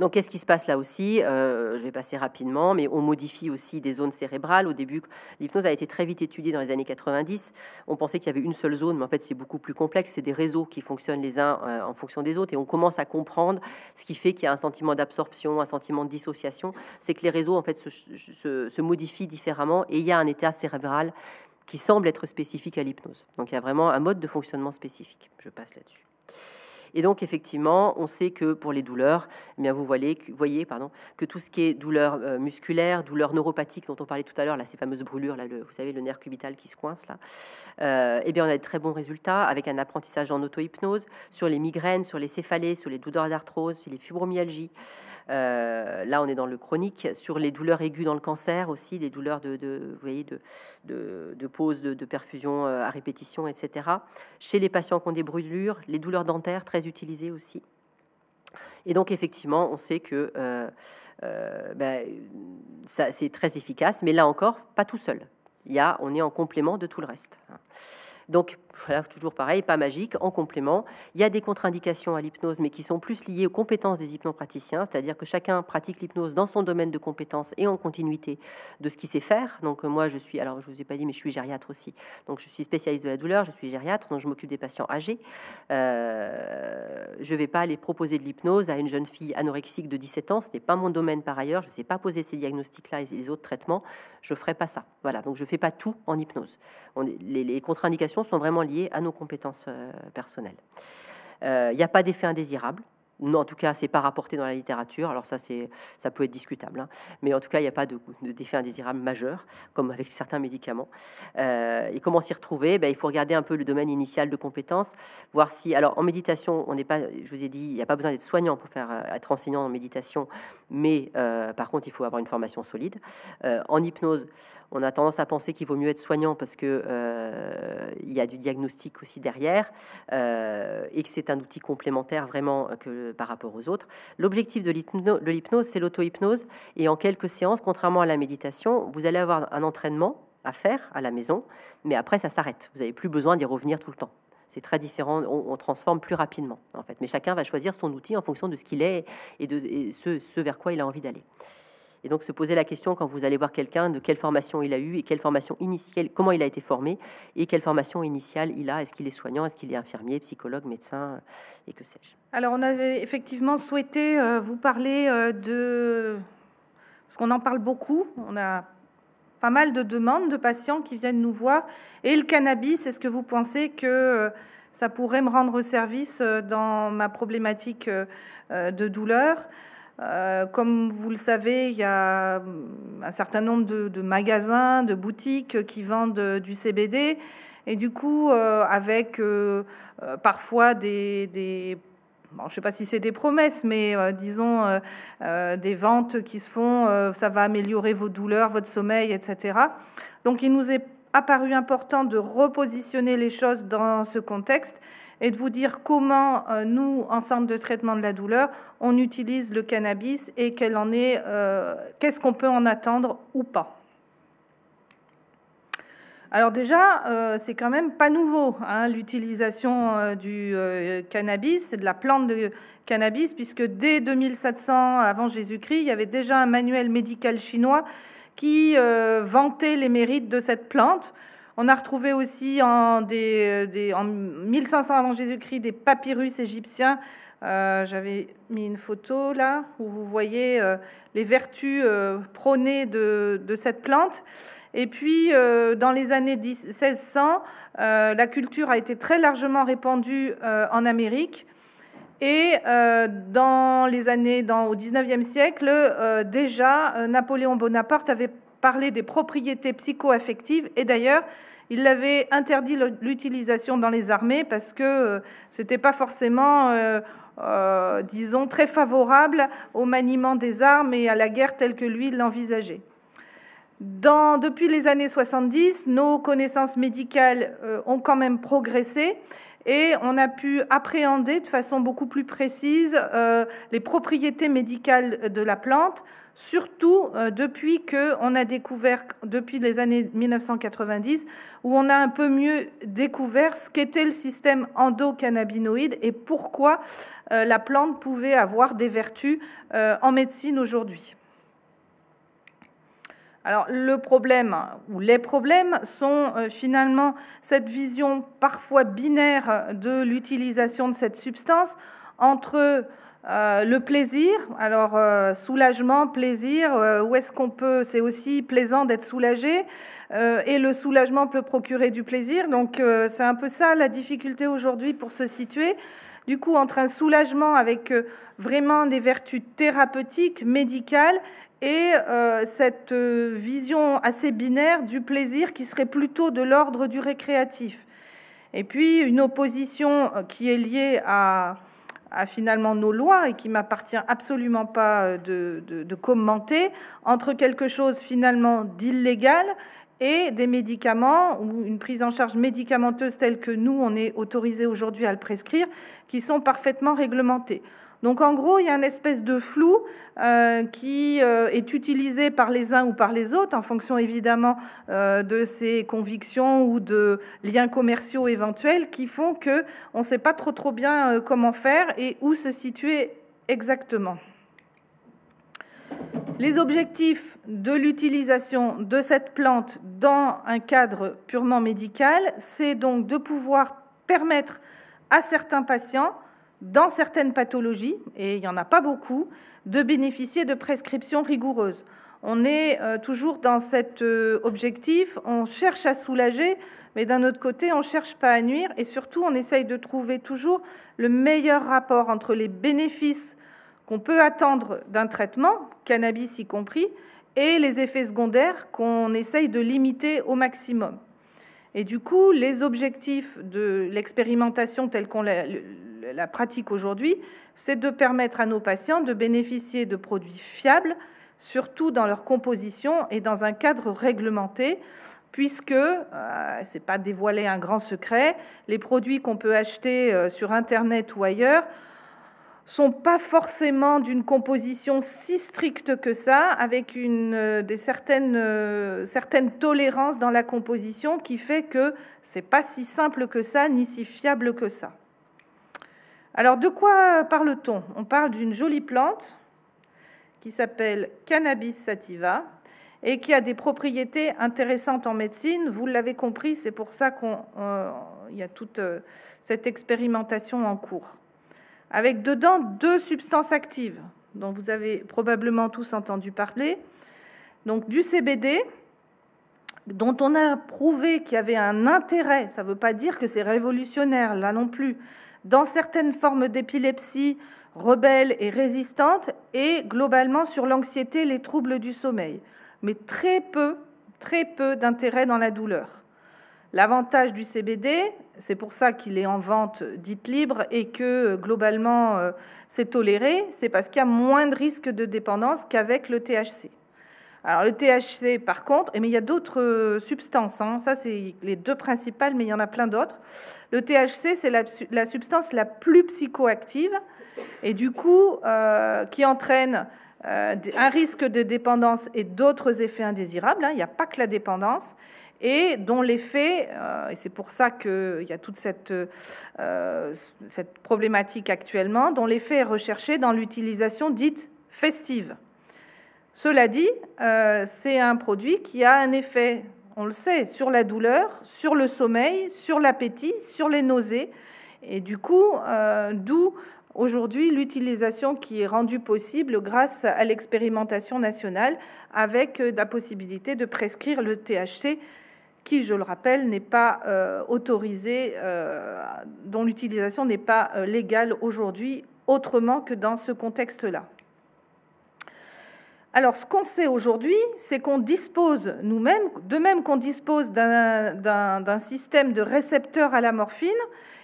Donc qu'est-ce qui se passe là aussi euh, Je vais passer rapidement, mais on modifie aussi des zones cérébrales. Au début, l'hypnose a été très vite étudiée dans les années 90. On pensait qu'il y avait une seule zone, mais en fait c'est beaucoup plus complexe. C'est des réseaux qui fonctionnent les uns euh, en fonction des autres, et on commence à comprendre ce qui fait qu'il y a un sentiment d'absorption, un sentiment de dissociation. C'est que les réseaux en fait se modifient différemment, et il y a un état cérébral qui semble être spécifique à l'hypnose. Donc il y a vraiment un mode de fonctionnement spécifique. Je passe là-dessus. Et donc, effectivement, on sait que pour les douleurs, eh bien, vous voyez, voyez pardon, que tout ce qui est douleur musculaires, euh, musculaire, douleur neuropathique dont on parlait tout à l'heure, là, ces fameuses brûlures, là, le, vous savez, le nerf cubital qui se coince, là, euh, eh bien, on a de très bons résultats avec un apprentissage en auto-hypnose sur les migraines, sur les céphalées, sur les douleurs d'arthrose, sur les fibromyalgies. Euh, là, on est dans le chronique, sur les douleurs aiguës dans le cancer aussi, des douleurs de, vous voyez, de, de, pause, de, de perfusion euh, à répétition, etc. Chez les patients qui ont des brûlures, les douleurs dentaires très utilisés aussi. Et donc, effectivement, on sait que euh, euh, bah, ça, c'est très efficace, mais là encore, pas tout seul. Il y a, on est en complément de tout le reste. Hein. Donc, voilà, toujours pareil, pas magique, en complément. Il y a des contre-indications à l'hypnose, mais qui sont plus liées aux compétences des hypnopraticiens, c'est-à-dire que chacun pratique l'hypnose dans son domaine de compétences et en continuité de ce qu'il sait faire. Donc euh, moi, je suis, alors je vous ai pas dit, mais je suis gériatre aussi. Donc je suis spécialiste de la douleur, je suis gériatre, donc je m'occupe des patients âgés. Euh, je vais pas aller proposer de l'hypnose à une jeune fille anorexique de 17 ans, ce n'est pas mon domaine par ailleurs, je ne sais pas poser ces diagnostics-là et les autres traitements, je ne ferai pas ça. Voilà, donc je ne fais pas tout en hypnose. On les, les contre-indications sont vraiment liés à nos compétences euh, personnelles. Il euh, n'y a pas d'effet indésirable. Non, en tout cas, c'est pas rapporté dans la littérature. Alors ça, c'est, ça peut être discutable, hein. mais en tout cas, il n'y a pas de, d'effet indésirable majeur, comme avec certains médicaments. Euh, et comment s'y retrouver ben, Il faut regarder un peu le domaine initial de compétences, voir si. Alors en méditation, on n'est pas. Je vous ai dit, il n'y a pas besoin d'être soignant pour faire être enseignant en méditation, mais par contre, il faut avoir une formation solide. en hypnose, on a tendance à penser qu'il vaut mieux être soignant parce que euh, il y a du diagnostic aussi derrière euh, et que c'est un outil complémentaire vraiment euh, que par rapport aux autres. L'objectif de l'hypnose, c'est l'auto-hypnose et en quelques séances, contrairement à la méditation, vous allez avoir un entraînement à faire à la maison, mais après ça s'arrête. Vous n'avez plus besoin d'y revenir tout le temps. C'est très différent, on, transforme plus rapidement en fait. Mais chacun va choisir son outil en fonction de ce qu'il est et de ce vers quoi il a envie d'aller. Et donc se poser la question quand vous allez voir quelqu'un de quelle formation il a eu et quelle formation initiale, comment il a été formé et quelle formation initiale il a. Est-ce qu'il est soignant, est-ce qu'il est infirmier, psychologue, médecin euh, et que sais-je. Alors on avait effectivement souhaité euh, vous parler euh, de... Parce qu'on en parle beaucoup, on a pas mal de demandes de patients qui viennent nous voir. Et le cannabis, est-ce que vous pensez que... ça pourrait me rendre service dans ma problématique de douleur. Euh, comme vous le savez, il y a un certain nombre de, magasins, de boutiques qui vendent euh, du CBD. Et du coup, euh, avec parfois des, je ne sais pas si c'est des promesses, mais disons des ventes qui se font, ça va améliorer vos douleurs, votre sommeil, etc. Donc il nous est apparu important de repositionner les choses dans ce contexte et de vous dire comment euh, nous, en centre de traitement de la douleur, on utilise le cannabis et en est, euh, qu'est-ce qu'on peut en attendre ou pas. Alors déjà, euh, c'est quand même pas nouveau hein, l'utilisation du cannabis, de la plante de cannabis, puisque dès 2700 avant Jésus-Christ, il y avait déjà un manuel médical chinois qui vantait les mérites de cette plante. On a retrouvé aussi en, 1500 avant Jésus-Christ des papyrus égyptiens. Euh, j'avais mis une photo là où vous voyez euh, les vertus euh, prônées de, cette plante. Et puis, dans les années 1600, la culture a été très largement répandue en Amérique. Et dans les années, dans, au 19e siècle, déjà, Napoléon Bonaparte avait parler des propriétés psycho-affectives. Et d'ailleurs, il avait interdit l'utilisation dans les armées parce que euh, ce n'était pas forcément, euh, euh, disons, très favorable au maniement des armes et à la guerre telle que lui l'envisageait. depuis les années 70, nos connaissances médicales ont quand même progressé et on a pu appréhender de façon beaucoup plus précise les propriétés médicales de la plante, surtout euh, depuis que on a découvert, depuis les années 1990, où on a un peu mieux découvert ce qu'était le système endocannabinoïde et pourquoi euh, la plante pouvait avoir des vertus euh, en médecine aujourd'hui. Alors le problème ou les problèmes sont finalement cette vision parfois binaire de l'utilisation de cette substance entre euh, le plaisir, alors euh, soulagement, plaisir, euh, où est-ce qu'on peut, c'est aussi plaisant d'être soulagé, et le soulagement peut procurer du plaisir, donc c'est un peu ça la difficulté aujourd'hui pour se situer. Du coup, entre un soulagement avec vraiment des vertus thérapeutiques, médicales, et cette vision assez binaire du plaisir qui serait plutôt de l'ordre du récréatif. Et puis une opposition qui est liée à à finalement nos lois et qui m'appartient absolument pas euh, de, de, commenter, entre quelque chose finalement d'illégal et des médicaments ou une prise en charge médicamenteuse telle que nous, on est autorisé aujourd'hui à le prescrire, qui sont parfaitement réglementés. Donc en gros, il y a une espèce de flou euh, qui euh, est utilisé par les uns ou par les autres, en fonction évidemment euh, de ses convictions ou de liens commerciaux éventuels, qui font que on ne sait pas trop trop bien comment faire et où se situer exactement. Les objectifs de l'utilisation de cette plante dans un cadre purement médical, c'est donc de pouvoir permettre à certains patients dans certaines pathologies, et il n'y en a pas beaucoup, de bénéficier de prescriptions rigoureuses. On est euh, toujours dans cet euh, objectif, on cherche à soulager, mais d'un autre côté, on ne cherche pas à nuire, et surtout, on essaye de trouver toujours le meilleur rapport entre les bénéfices qu'on peut attendre d'un traitement, cannabis y compris, et les effets secondaires qu'on essaye de limiter au maximum. Et du coup, les objectifs de l'expérimentation telle qu'on la, pratique aujourd'hui, c'est de permettre à nos patients de bénéficier de produits fiables, surtout dans leur composition et dans un cadre réglementé, puisque, euh, ce n'est pas dévoiler un grand secret, les produits qu'on peut acheter euh, sur Internet ou ailleurs, sont pas forcément d'une composition si stricte que ça, avec une, euh, des certaines, euh, certaines dans la composition qui fait que n'est pas si simple que ça, ni si fiable que ça. Alors de quoi parle-t-on On parle d'une jolie plante qui s'appelle Cannabis sativa et qui a des propriétés intéressantes en médecine. Vous l'avez compris, c'est pour ça qu'il euh, y a toute cette expérimentation en cours avec dedans deux substances actives dont vous avez probablement tous entendu parler. Donc du CBD, dont on a prouvé qu'il y avait un intérêt, ça ne veut pas dire que c'est révolutionnaire, là non plus, dans certaines formes d'épilepsie rebelles et résistantes, et globalement sur l'anxiété les troubles du sommeil, mais très peu, très peu d'intérêt dans la douleur. L'avantage du CBD, c'est pour ça qu'il est en vente dite libre et que euh, globalement euh, c'est toléré, c'est parce qu'il y a moins de risques de dépendance qu'avec le THC. Alors le THC par contre, mais eh il y a d'autres euh, substances, hein. ça c'est les deux principales, mais il y en a plein d'autres. Le THC c'est la, substance la plus psychoactive et du coup qui entraîne un risque de dépendance et d'autres effets indésirables, hein. il n'y a pas que la dépendance et dont l'effet, euh, et c'est pour ça qu'il y a toute cette, euh, problématique actuellement, dont l'effet est recherché dans l'utilisation dite festive. Cela dit, euh, c'est un produit qui a un effet, on le sait, sur la douleur, sur le sommeil, sur l'appétit, sur les nausées, et du coup, d'où aujourd'hui l'utilisation qui est rendue possible grâce à l'expérimentation nationale avec la possibilité de prescrire le THC qui, je le rappelle, n'est pas euh, autorisé, autorisée, euh, dont l'utilisation n'est pas euh, légale aujourd'hui, autrement que dans ce contexte-là. Alors, ce qu'on sait aujourd'hui, c'est qu'on dispose nous-mêmes, de même qu'on dispose d'un système de récepteurs à la morphine,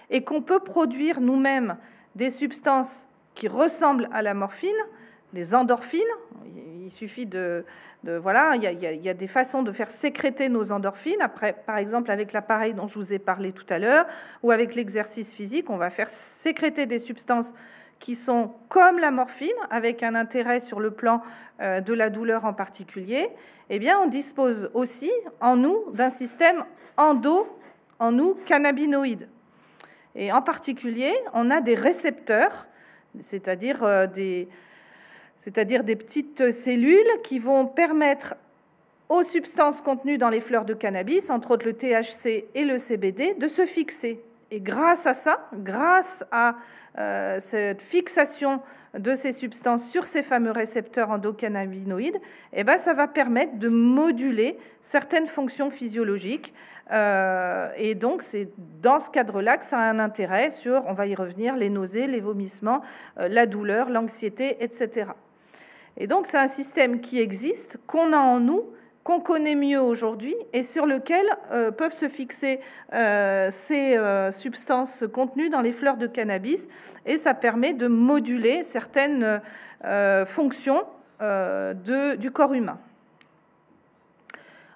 et qu'on peut produire nous-mêmes des substances qui ressemblent à la morphine, les endorphines. Il suffit de, voilà, il y, a, des façons de faire sécréter nos endorphines. Après, par exemple, avec l'appareil dont je vous ai parlé tout à l'heure, ou avec l'exercice physique, on va faire sécréter des substances qui sont comme la morphine, avec un intérêt sur le plan euh, de la douleur en particulier. Eh bien, on dispose aussi en nous d'un système endo, en nous cannabinoïde. Et en particulier, on a des récepteurs, c'est-à-dire euh, des c'est-à-dire des petites cellules qui vont permettre aux substances contenues dans les fleurs de cannabis, entre autres le THC et le CBD, de se fixer. Et grâce à ça, grâce à euh, cette fixation de ces substances sur ces fameux récepteurs endocannabinoïdes, eh ben, ça va permettre de moduler certaines fonctions physiologiques. Euh, et donc, c'est dans ce cadre-là que ça a un intérêt sur, on va y revenir, les nausées, les vomissements, euh, la douleur, l'anxiété, etc. Et donc c'est un système qui existe, qu'on a en nous, qu'on connaît mieux aujourd'hui et sur lequel euh, peuvent se fixer euh, ces euh, substances contenues dans les fleurs de cannabis. Et ça permet de moduler certaines fonctions du corps humain.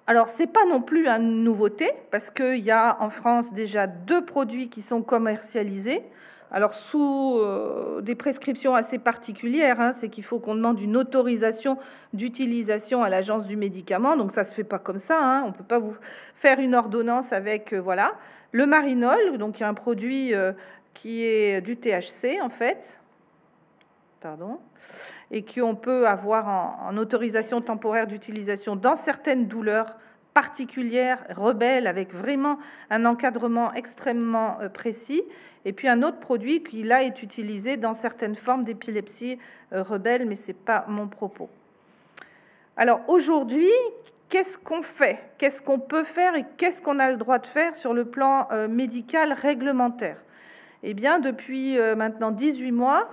Alors, ce n'est pas non plus une nouveauté, parce qu'il y a en France déjà deux produits qui sont commercialisés alors sous euh, des prescriptions assez particulières, hein, c'est qu'il faut qu'on demande une autorisation d'utilisation à l'agence du médicament. Donc ça ne se fait pas comme ça. Hein. On ne peut pas vous faire une ordonnance avec euh, voilà le marinol, donc il y a un produit euh, qui est du THC en fait, pardon, et qui peut avoir en autorisation temporaire d'utilisation dans certaines douleurs particulière, rebelle, avec vraiment un encadrement extrêmement euh, précis. Et puis un autre produit qui, là, est utilisé dans certaines formes d'épilepsie euh, rebelle, mais ce n'est pas mon propos. Alors aujourd'hui, qu'est-ce qu'on fait Qu'est-ce qu'on peut faire et qu'est-ce qu'on a le droit de faire sur le plan euh, médical réglementaire eh bien, depuis euh, maintenant 18 mois,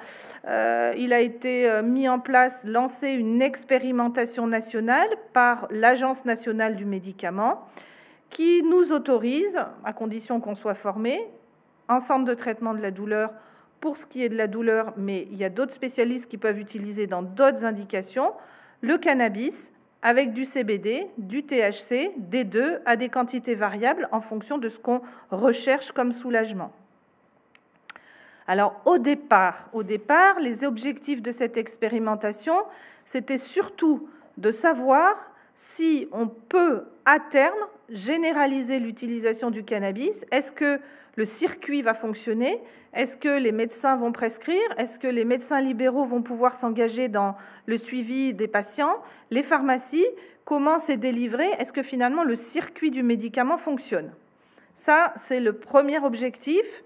euh, il a été euh, mis en place, lancé une expérimentation nationale par l'Agence nationale du médicament qui nous autorise, à condition qu'on soit formé, un centre de traitement de la douleur pour ce qui est de la douleur, mais il y a d'autres spécialistes qui peuvent utiliser dans d'autres indications le cannabis avec du CBD, du THC, des deux à des quantités variables en fonction de ce qu'on recherche comme soulagement. Alors au départ, au départ, les objectifs de cette expérimentation, c'était surtout de savoir si on peut à terme généraliser l'utilisation du cannabis. Est-ce que le circuit va fonctionner Est-ce que les médecins vont prescrire Est-ce que les médecins libéraux vont pouvoir s'engager dans le suivi des patients Les pharmacies Comment c'est délivré Est-ce que finalement le circuit du médicament fonctionne Ça, c'est le premier objectif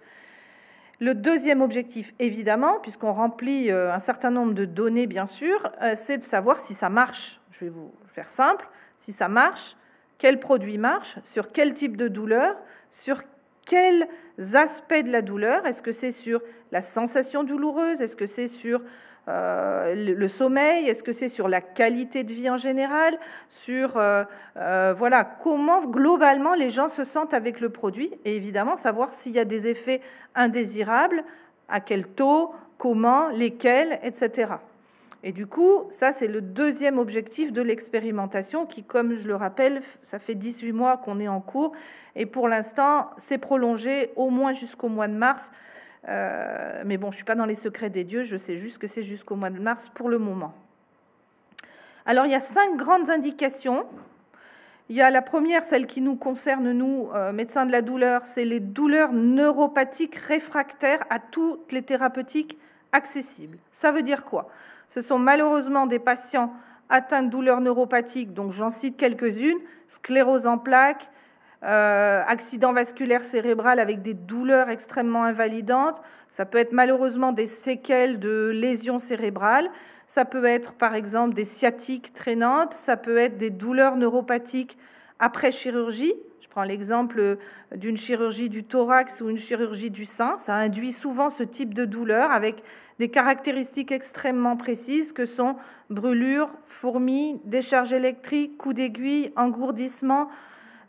le deuxième objectif, évidemment, puisqu'on remplit euh, un certain nombre de données, bien sûr, euh, c'est de savoir si ça marche. Je vais vous faire simple. Si ça marche, quel produit marche, sur quel type de douleur, sur quels aspects de la douleur. Est-ce que c'est sur la sensation douloureuse Est-ce que c'est sur euh, le sommeil Est-ce que c'est sur la qualité de vie en général Sur euh, euh, voilà comment globalement les gens se sentent avec le produit et évidemment savoir s'il y a des effets indésirables, à quel taux, comment, lesquels, etc. Et du coup, ça, c'est le deuxième objectif de l'expérimentation qui, comme je le rappelle, ça fait 18 mois qu'on est en cours et pour l'instant, c'est prolongé au moins jusqu'au mois de mars euh, mais bon, je ne suis pas dans les secrets des dieux, je sais juste que c'est jusqu'au mois de mars pour le moment. Alors, il y a cinq grandes indications. Il y a la première, celle qui nous concerne, nous, euh, médecins de la douleur, c'est les douleurs neuropathiques réfractaires à toutes les thérapeutiques accessibles. Ça veut dire quoi Ce sont malheureusement des patients atteints de douleurs neuropathiques, donc j'en cite quelques-unes, sclérose en plaques, euh, accident vasculaire cérébral avec des douleurs extrêmement invalidantes. Ça peut être malheureusement des séquelles de lésions cérébrales. Ça peut être par exemple des sciatiques traînantes. Ça peut être des douleurs neuropathiques après chirurgie. Je prends l'exemple euh, d'une chirurgie du thorax ou une chirurgie du sein. Ça induit souvent ce type de douleur avec des caractéristiques extrêmement précises que sont brûlures, fourmis, décharges électriques, coups d'aiguille, engourdissement.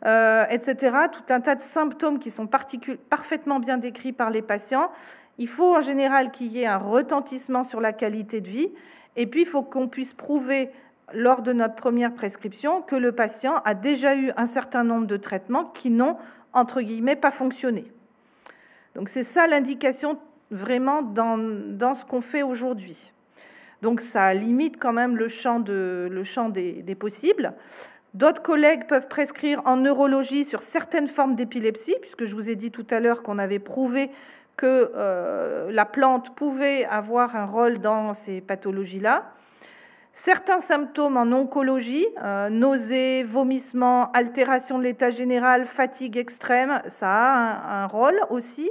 Euh, etc. Tout un tas de symptômes qui sont parfaitement bien décrits par les patients. Il faut en général qu'il y ait un retentissement sur la qualité de vie. Et puis, il faut qu'on puisse prouver lors de notre première prescription que le patient a déjà eu un certain nombre de traitements qui n'ont, entre guillemets, pas fonctionné. Donc c'est ça l'indication vraiment dans, ce qu'on fait aujourd'hui. Donc ça limite quand même le champ, de, le champ des possibles. D'autres collègues peuvent prescrire en neurologie sur certaines formes d'épilepsie, puisque je vous ai dit tout à l'heure qu'on avait prouvé que euh, la plante pouvait avoir un rôle dans ces pathologies-là. Certains symptômes en oncologie, euh, nausées, vomissements, altération de l'état général, fatigue extrême, ça a un, rôle aussi.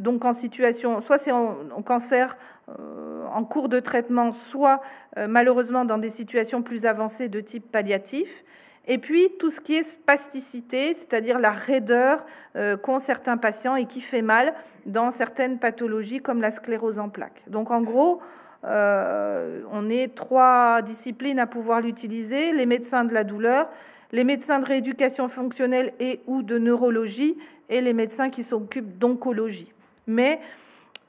Donc en situation, soit c'est en, cancer euh, en cours de traitement, soit malheureusement dans des situations plus avancées de type palliatif. Et puis tout ce qui est spasticité, c'est-à-dire la raideur euh, qu'ont certains patients et qui fait mal dans certaines pathologies comme la sclérose en plaques. Donc en gros, euh, on est trois disciplines à pouvoir l'utiliser, les médecins de la douleur, les médecins de rééducation fonctionnelle et ou de neurologie et les médecins qui s'occupent d'oncologie. Mais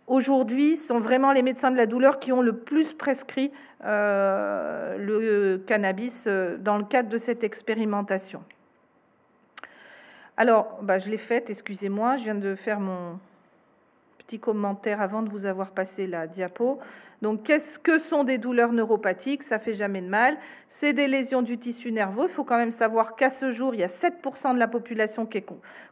aujourd'hui ce sont vraiment les médecins de la douleur qui ont le plus prescrit euh, le cannabis euh, dans le cadre de cette expérimentation. Alors, bah, je l'ai faite, excusez-moi, je viens de faire mon petit commentaire avant de vous avoir passé la diapo. Donc, qu'est-ce que sont des douleurs neuropathiques Ça fait jamais de mal. C'est des lésions du tissu nerveux. Il faut quand même savoir qu'à ce jour, il y a 7% de la population qui est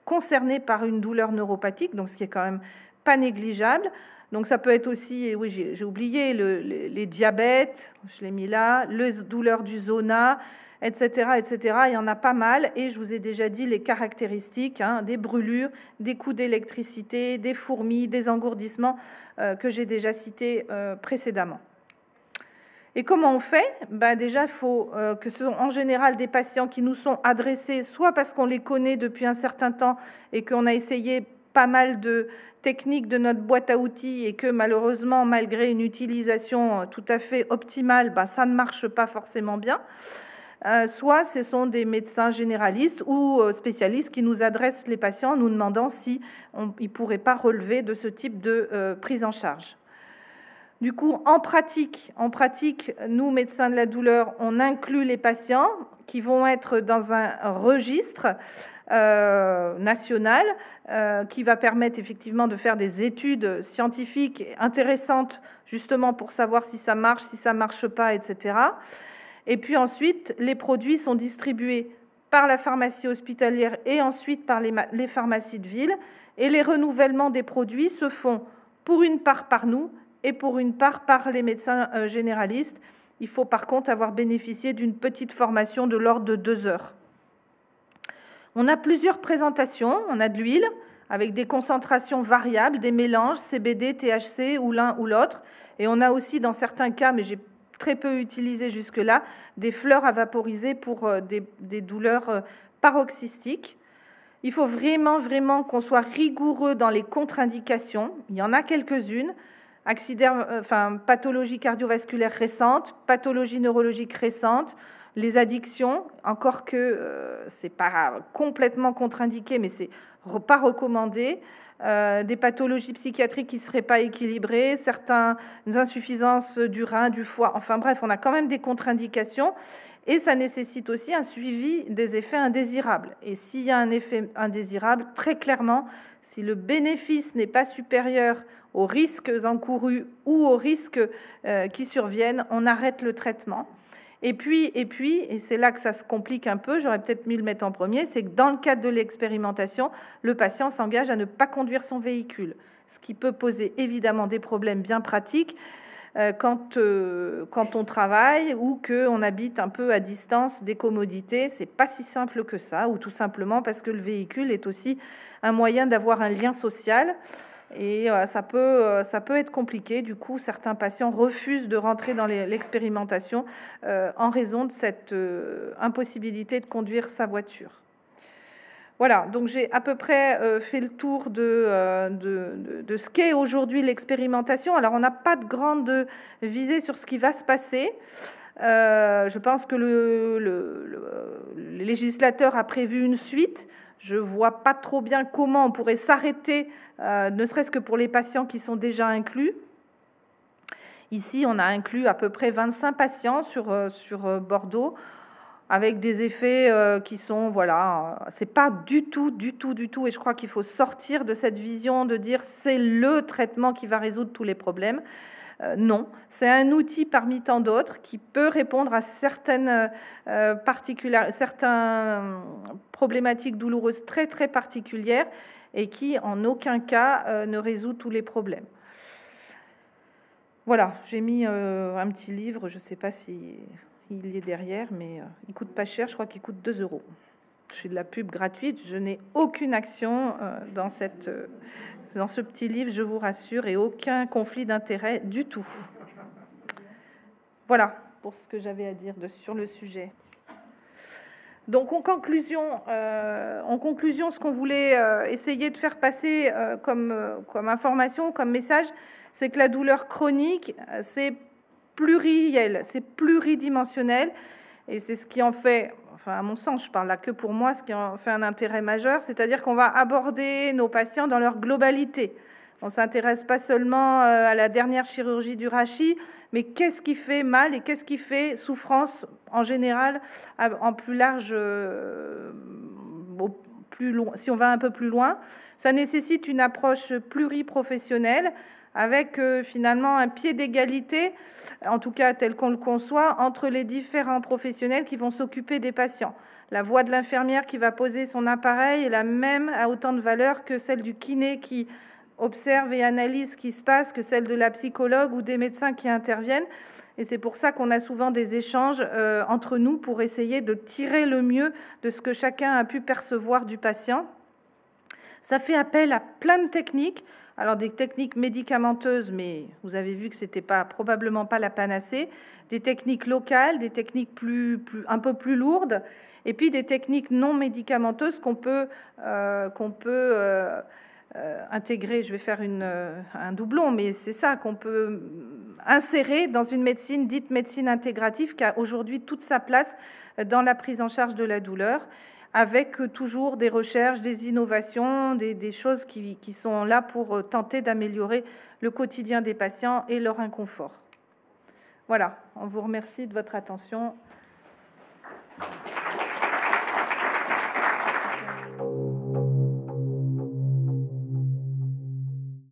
concernée par une douleur neuropathique, donc ce qui est quand même pas négligeable. Donc ça peut être aussi, oui j'ai oublié, le, les, diabètes, je l'ai mis là, les douleurs du zona, etc., etc. Il y en a pas mal et je vous ai déjà dit les caractéristiques, hein, des brûlures, des coups d'électricité, des fourmis, des engourdissements euh, que j'ai déjà cités euh, précédemment. Et comment on fait ben Déjà, il faut euh, que ce sont en général des patients qui nous sont adressés, soit parce qu'on les connaît depuis un certain temps et qu'on a essayé pas mal de techniques de notre boîte à outils et que malheureusement, malgré une utilisation euh, tout à fait optimale, bah, ça ne marche pas forcément bien. Euh, soit ce sont des médecins généralistes ou euh, spécialistes qui nous adressent les patients en nous demandant s'ils si ne pourraient pas relever de ce type de prise en charge. Du coup, en pratique, en pratique, nous, médecins de la douleur, on inclut les patients qui vont être dans un registre euh, national euh, qui va permettre effectivement de faire des études scientifiques intéressantes justement pour savoir si ça marche, si ça marche pas, etc. Et puis ensuite, les produits sont distribués par la pharmacie hospitalière et ensuite par les, pharmacies de ville. Et les renouvellements des produits se font pour une part par nous et pour une part par les médecins euh, généralistes. Il faut par contre avoir bénéficié d'une petite formation de l'ordre de deux heures. On a plusieurs présentations. On a de l'huile avec des concentrations variables, des mélanges CBD, THC ou l'un ou l'autre. Et on a aussi dans certains cas, mais j'ai très peu utilisé jusque-là, des fleurs à vaporiser pour euh, des, douleurs euh, paroxystiques. Il faut vraiment, vraiment qu'on soit rigoureux dans les contre-indications. Il y en a quelques-unes. Euh, pathologie cardiovasculaire récente, pathologie neurologique récente, les addictions, encore que ce euh, c'est pas complètement contre-indiqué, mais c'est pas recommandé. Euh, des pathologies psychiatriques qui ne seraient pas équilibrées, certaines insuffisances du rein, du foie. Enfin bref, on a quand même des contre-indications et ça nécessite aussi un suivi des effets indésirables. Et s'il y a un effet indésirable, très clairement, si le bénéfice n'est pas supérieur aux risques encourus ou aux risques euh, qui surviennent, on arrête le traitement. Et puis, et puis, et c'est là que ça se complique un peu, j'aurais peut-être mis le mettre en premier, c'est que dans le cadre de l'expérimentation, le patient s'engage à ne pas conduire son véhicule, ce qui peut poser évidemment des problèmes bien pratiques euh, quand, euh, quand on travaille ou qu'on habite un peu à distance des commodités. C'est pas si simple que ça, ou tout simplement parce que le véhicule est aussi un moyen d'avoir un lien social. Et euh, ça peut, euh, ça peut être compliqué. Du coup, certains patients refusent de rentrer dans l'expérimentation euh, en raison de cette impossibilité de conduire sa voiture. Voilà, donc j'ai à peu près fait le tour de, de, ce qu'est aujourd'hui l'expérimentation. Alors, on n'a pas de grande visée sur ce qui va se passer. je pense que le, le, législateur a prévu une suite. Je vois pas trop bien comment on pourrait s'arrêter euh, ne serait-ce que pour les patients qui sont déjà inclus. Ici, on a inclus à peu près 25 patients sur, euh, sur euh, Bordeaux avec des effets qui sont, voilà, c'est pas du tout, du tout, du tout, et je crois qu'il faut sortir de cette vision de dire c'est le traitement qui va résoudre tous les problèmes. non, c'est un outil parmi tant d'autres qui peut répondre à certaines, certaines hum, problématiques douloureuses très, très particulières et qui en aucun cas euh, ne résout tous les problèmes. Voilà, j'ai mis euh, un petit livre, je ne sais pas si il est derrière, mais euh, il coûte pas cher, je crois qu'il coûte 2 euros. Je suis de la pub gratuite, je n'ai aucune action dans, cette, dans ce petit livre, je vous rassure, et aucun conflit d'intérêt du tout. Voilà pour ce que j'avais à dire sur le sujet. Donc euh, en conclusion, ce qu'on voulait euh, essayer de faire passer euh, comme, comme, information, comme message, c'est que la douleur chronique, c'est pluriel, c'est pluridimensionnel. Et c'est ce qui en fait, enfin à mon sens, je parle là que pour moi, ce qui en fait un intérêt majeur, c'est-à-dire qu'on va aborder nos patients dans leur globalité. On s'intéresse pas seulement euh, à la dernière chirurgie du rachis, mais qu'est-ce qui fait mal et qu'est-ce qui fait souffrance en général, en plus large, euh, plus si on va un peu plus loin. Ça nécessite une approche pluriprofessionnelle avec euh, finalement un pied d'égalité, en tout cas tel qu'on le conçoit, entre les différents professionnels qui vont s'occuper des patients. La voix de l'infirmière qui va poser son appareil est la même à autant de valeur que celle du kiné qui observe et analyse ce qui se passe que celle de la psychologue ou des médecins qui interviennent. Et c'est pour ça qu'on a souvent des échanges euh, entre nous pour essayer de tirer le mieux de ce que chacun a pu percevoir du patient. Ça fait appel à plein de techniques. Alors des techniques médicamenteuses, mais vous avez vu que ce n'était pas, probablement pas la panacée, des techniques locales, des techniques plus, un peu plus lourdes, et puis des techniques non médicamenteuses qu'on peut, euh, qu'on peut euh, euh, intégrer, je vais faire euh, un doublon, mais c'est ça qu'on peut insérer dans une médecine dite médecine intégrative qui a aujourd'hui toute sa place euh, dans la prise en charge de la douleur, avec toujours des recherches, des innovations, des, choses qui sont là pour tenter d'améliorer le quotidien des patients et leur inconfort. Voilà, on vous remercie de votre attention.